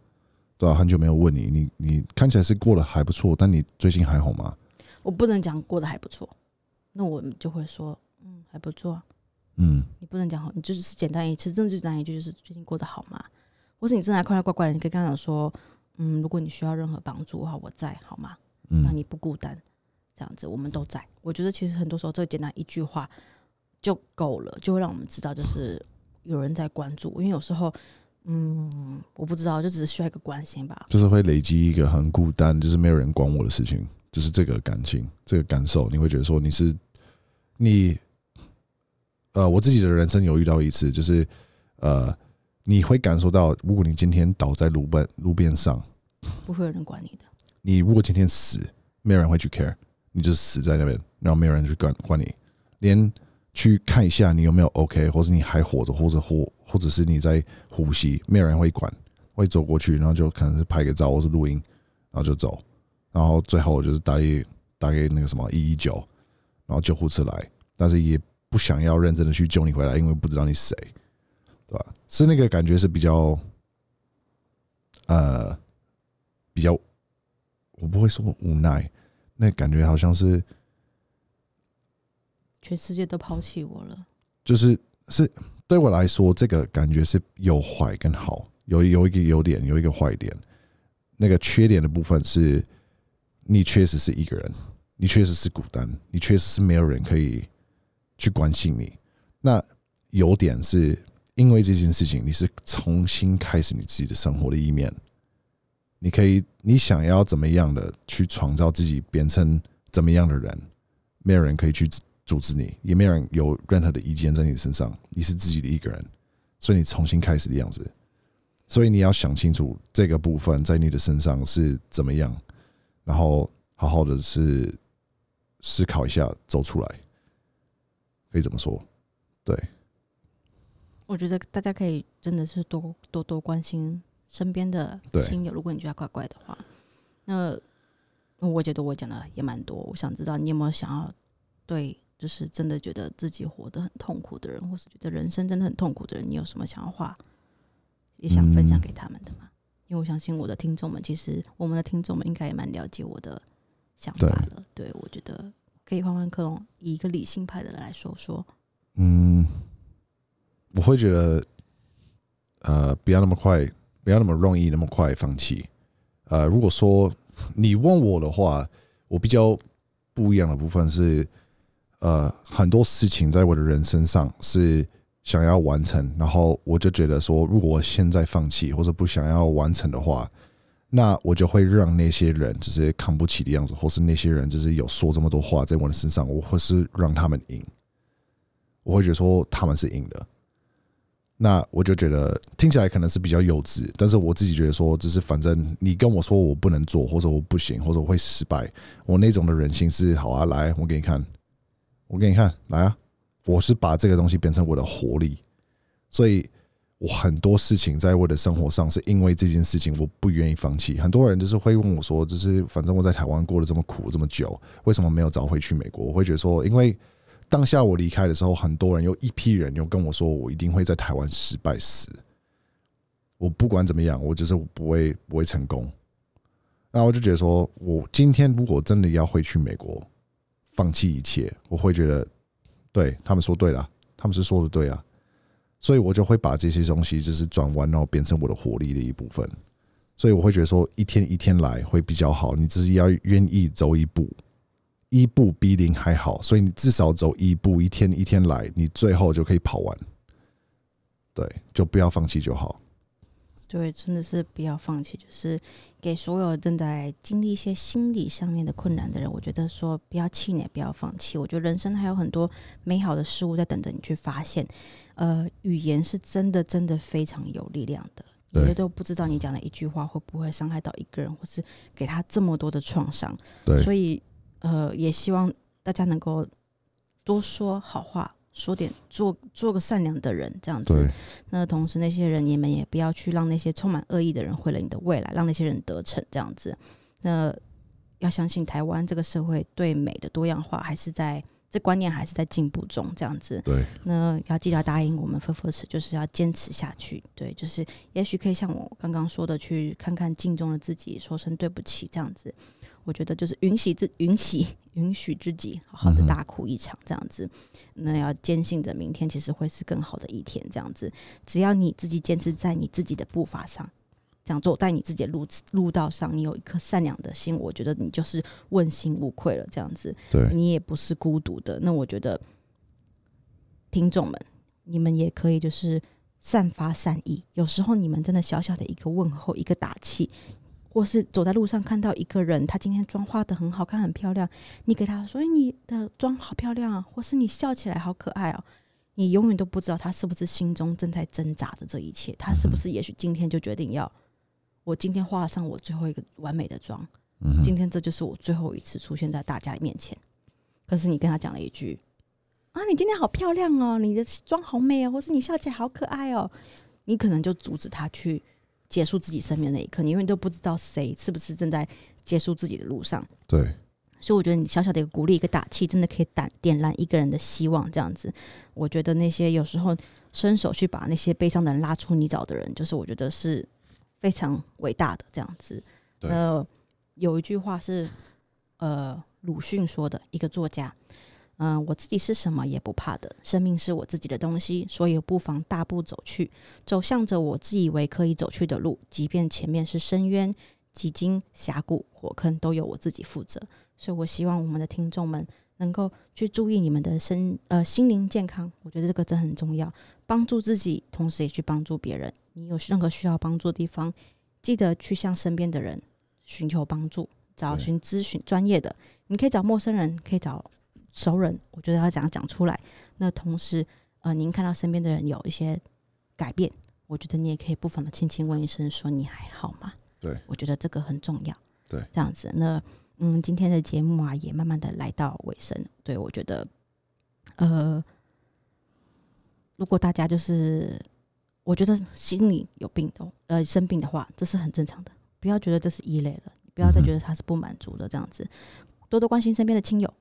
很久没有问你，你你看起来是过得还不错，但你最近还好吗？我不能讲过得还不错，那我们就会说，嗯，还不错，嗯，你不能讲好，你就是简单一，其实真的就简单一句，就是最近过得好吗？或是你正在快乐怪怪的，你可以跟他讲说，嗯，如果你需要任何帮助的话，我在，好吗？嗯，那你不孤单，这样子，我们都在。我觉得其实很多时候，这个简单一句话就够了，就会让我们知道，就是有人在关注。因为有时候。嗯，我不知道，就只是需要一个关心吧。就是会累积一个很孤单，就是没有人管我的事情，就是这个感情，这个感受，你会觉得说你是你，呃，我自己的人生有遇到一次，就是呃，你会感受到，如果你今天倒在路边路边上，不会有人管你的。你如果今天死，没有人会去 care，你就死在那边，然后没有人去管管你，连。去看一下你有没有 OK，或者你还活着，或者或或者是你在呼吸，没有人会管，会走过去，然后就可能是拍个照，或是录音，然后就走，然后最后就是打给打给那个什么一一九，然后救护车来，但是也不想要认真的去救你回来，因为不知道你是谁，对吧？是那个感觉是比较，呃，比较，我不会说无奈，那感觉好像是。全世界都抛弃我了，就是是对我来说，这个感觉是有坏跟好，有有一个优点，有一个坏点。那个缺点的部分是，你确实是一个人，你确实是孤单，你确实是没有人可以去关心你。那优点是因为这件事情，你是重新开始你自己的生活的一面，你可以你想要怎么样的去创造自己，变成怎么样的人，没有人可以去。组织你也没有人有任何的意见在你身上，你是自己的一个人，所以你重新开始的样子，所以你要想清楚这个部分在你的身上是怎么样，然后好好的是思考一下走出来，可以怎么说？对，我觉得大家可以真的是多多多关心身边的亲友，如果你觉得怪怪的话，那我觉得我讲的也蛮多，我想知道你有没有想要对。就是真的觉得自己活得很痛苦的人，或是觉得人生真的很痛苦的人，你有什么想法也想分享给他们的吗？因为我相信我的听众们，其实我们的听众们应该也蛮了解我的想法了。对，我觉得可以换换克隆，以一个理性派的人来说说。嗯，我会觉得，呃，不要那么快，不要那么容易那么快放弃。呃，如果说你问我的话，我比较不一样的部分是。呃，很多事情在我的人生上是想要完成，然后我就觉得说，如果我现在放弃或者不想要完成的话，那我就会让那些人就是扛不起的样子，或是那些人就是有说这么多话在我的身上，我或是让他们赢，我会觉得说他们是赢的。那我就觉得听起来可能是比较幼稚，但是我自己觉得说，就是反正你跟我说我不能做，或者我不行，或者我会失败，我那种的人性是好啊，来，我给你看。我给你看，来啊！我是把这个东西变成我的活力，所以我很多事情在我的生活上是因为这件事情，我不愿意放弃。很多人就是会问我说，就是反正我在台湾过得这么苦这么久，为什么没有早回去美国？我会觉得说，因为当下我离开的时候，很多人有一批人又跟我说，我一定会在台湾失败死。我不管怎么样，我就是不会不会成功。那我就觉得说，我今天如果真的要回去美国。放弃一切，我会觉得对他们说对了，他们是说的对啊，所以我就会把这些东西就是转弯，然后变成我的活力的一部分。所以我会觉得说，一天一天来会比较好。你只是要愿意走一步，一步比零还好，所以你至少走一步，一天一天来，你最后就可以跑完。对，就不要放弃就好。对，真的是不要放弃。就是给所有正在经历一些心理上面的困难的人，我觉得说不要气馁，不要放弃。我觉得人生还有很多美好的事物在等着你去发现。呃，语言是真的，真的非常有力量的。些都不知道你讲的一句话会不会伤害到一个人，或是给他这么多的创伤。对，所以呃，也希望大家能够多说好话。说点做做个善良的人这样子，那同时那些人你们也不要去让那些充满恶意的人毁了你的未来，让那些人得逞这样子。那要相信台湾这个社会对美的多样化还是在。这观念还是在进步中，这样子。对，那要记得答应我们 f o r e 就是要坚持下去。对，就是也许可以像我刚刚说的，去看看镜中的自己，说声对不起，这样子。我觉得就是允许自，允许，允许自己好好的大哭一场，这样子。那要坚信着，明天其实会是更好的一天，这样子。只要你自己坚持在你自己的步伐上。讲走在你自己的路路道上，你有一颗善良的心，我觉得你就是问心无愧了。这样子，对你也不是孤独的。那我觉得，听众们，你们也可以就是散发善意。有时候你们真的小小的一个问候，一个打气，或是走在路上看到一个人，他今天妆化的很好看，很漂亮，你给他说：“哎，你的妆好漂亮啊！”或是你笑起来好可爱哦。你永远都不知道他是不是心中正在挣扎着这一切，他是不是也许今天就决定要。我今天化上我最后一个完美的妆，今天这就是我最后一次出现在大家面前。可是你跟他讲了一句：“啊，你今天好漂亮哦，你的妆好美哦，或是你笑起来好可爱哦。”你可能就阻止他去结束自己生命那一刻，你永远都不知道谁是不是正在结束自己的路上。对，所以我觉得你小小的一个鼓励，一个打气，真的可以点点燃一个人的希望。这样子，我觉得那些有时候伸手去把那些悲伤的人拉出泥沼的人，就是我觉得是。非常伟大的这样子，那有一句话是，呃，鲁迅说的一个作家，嗯，我自己是什么也不怕的，生命是我自己的东西，所以不妨大步走去，走向着我自以为可以走去的路，即便前面是深渊、几经峡谷、火坑，都由我自己负责。所以我希望我们的听众们能够去注意你们的身呃心灵健康，我觉得这个真很重要，帮助自己，同时也去帮助别人。你有任何需要帮助的地方，记得去向身边的人寻求帮助，找寻咨询专业的。你可以找陌生人，可以找熟人。我觉得要这样讲出来。那同时，呃，您看到身边的人有一些改变，我觉得你也可以不妨的轻轻问一声，说你还好吗？对，我觉得这个很重要。对，这样子。那嗯，今天的节目啊，也慢慢的来到尾声。对我觉得，呃，如果大家就是。我觉得心里有病的，呃，生病的话，这是很正常的，不要觉得这是异类了，不要再觉得他是不满足的这样子，多多关心身边的亲友，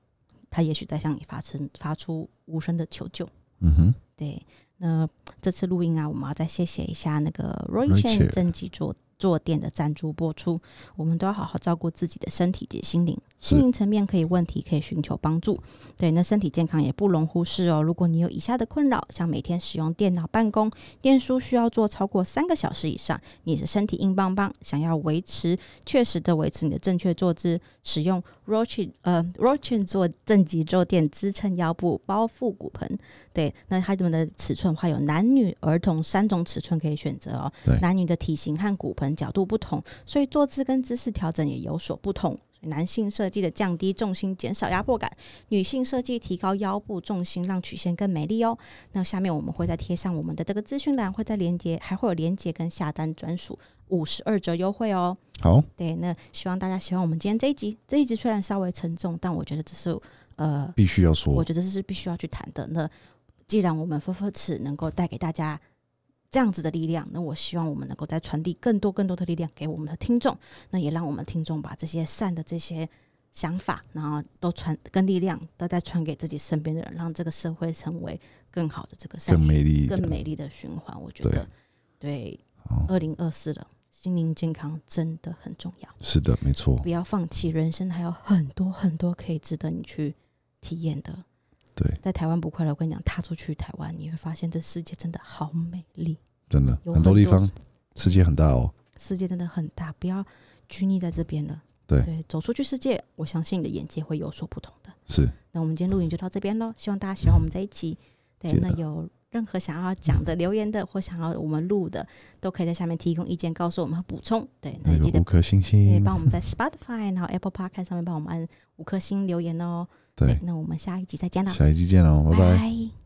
他也许在向你发生发出无声的求救。嗯哼，对。那这次录音啊，我们要再谢谢一下那个 Roy Chen 正辑的。坐垫的赞助播出，我们都要好好照顾自己的身体及心灵。心灵层面可以问题可以寻求帮助，对，那身体健康也不容忽视哦。如果你有以下的困扰，像每天使用电脑办公、电书需要坐超过三个小时以上，你的身体硬邦邦，想要维持确实的维持你的正确坐姿，使用。rochin 呃 rochin 做正极坐垫支撑腰部包覆骨盆，对，那孩子们的尺寸的话有男女儿童三种尺寸可以选择哦。对，男女的体型和骨盆角度不同，所以坐姿跟姿势调整也有所不同。男性设计的降低重心，减少压迫感；女性设计提高腰部重心，让曲线更美丽哦。那下面我们会再贴上我们的这个资讯栏，会再连接，还会有连接跟下单专属。五十二折优惠哦！好，对，那希望大家喜欢我们今天这一集。这一集虽然稍微沉重，但我觉得这是呃必须要说，我觉得这是必须要去谈的。那既然我们分分次能够带给大家这样子的力量，那我希望我们能够再传递更多更多的力量给我们的听众。那也让我们听众把这些善的这些想法，然后都传跟力量，都在传给自己身边的人，让这个社会成为更好的这个更美丽、更美丽的循环。我觉得对。二零二四了，心灵健康真的很重要。是的，没错。不要放弃，人生还有很多很多可以值得你去体验的。对，在台湾不快乐，我跟你讲，踏出去台湾，你会发现这世界真的好美丽。真的，很多地方，世界很大哦。世界真的很大，不要拘泥在这边了。对走出去世界，我相信你的眼界会有所不同的。是。那我们今天录影就到这边喽，希望大家喜欢我们在一起。对，那有。任何想要讲的、留言的或想要我们录的，都可以在下面提供意见，告诉我们和补充。对，那记得五颗星星，可以帮我们在 Spotify 然后 Apple Park 上面帮我们按五颗星留言哦。对，那我们下一集再见了，下一集见喽，拜拜。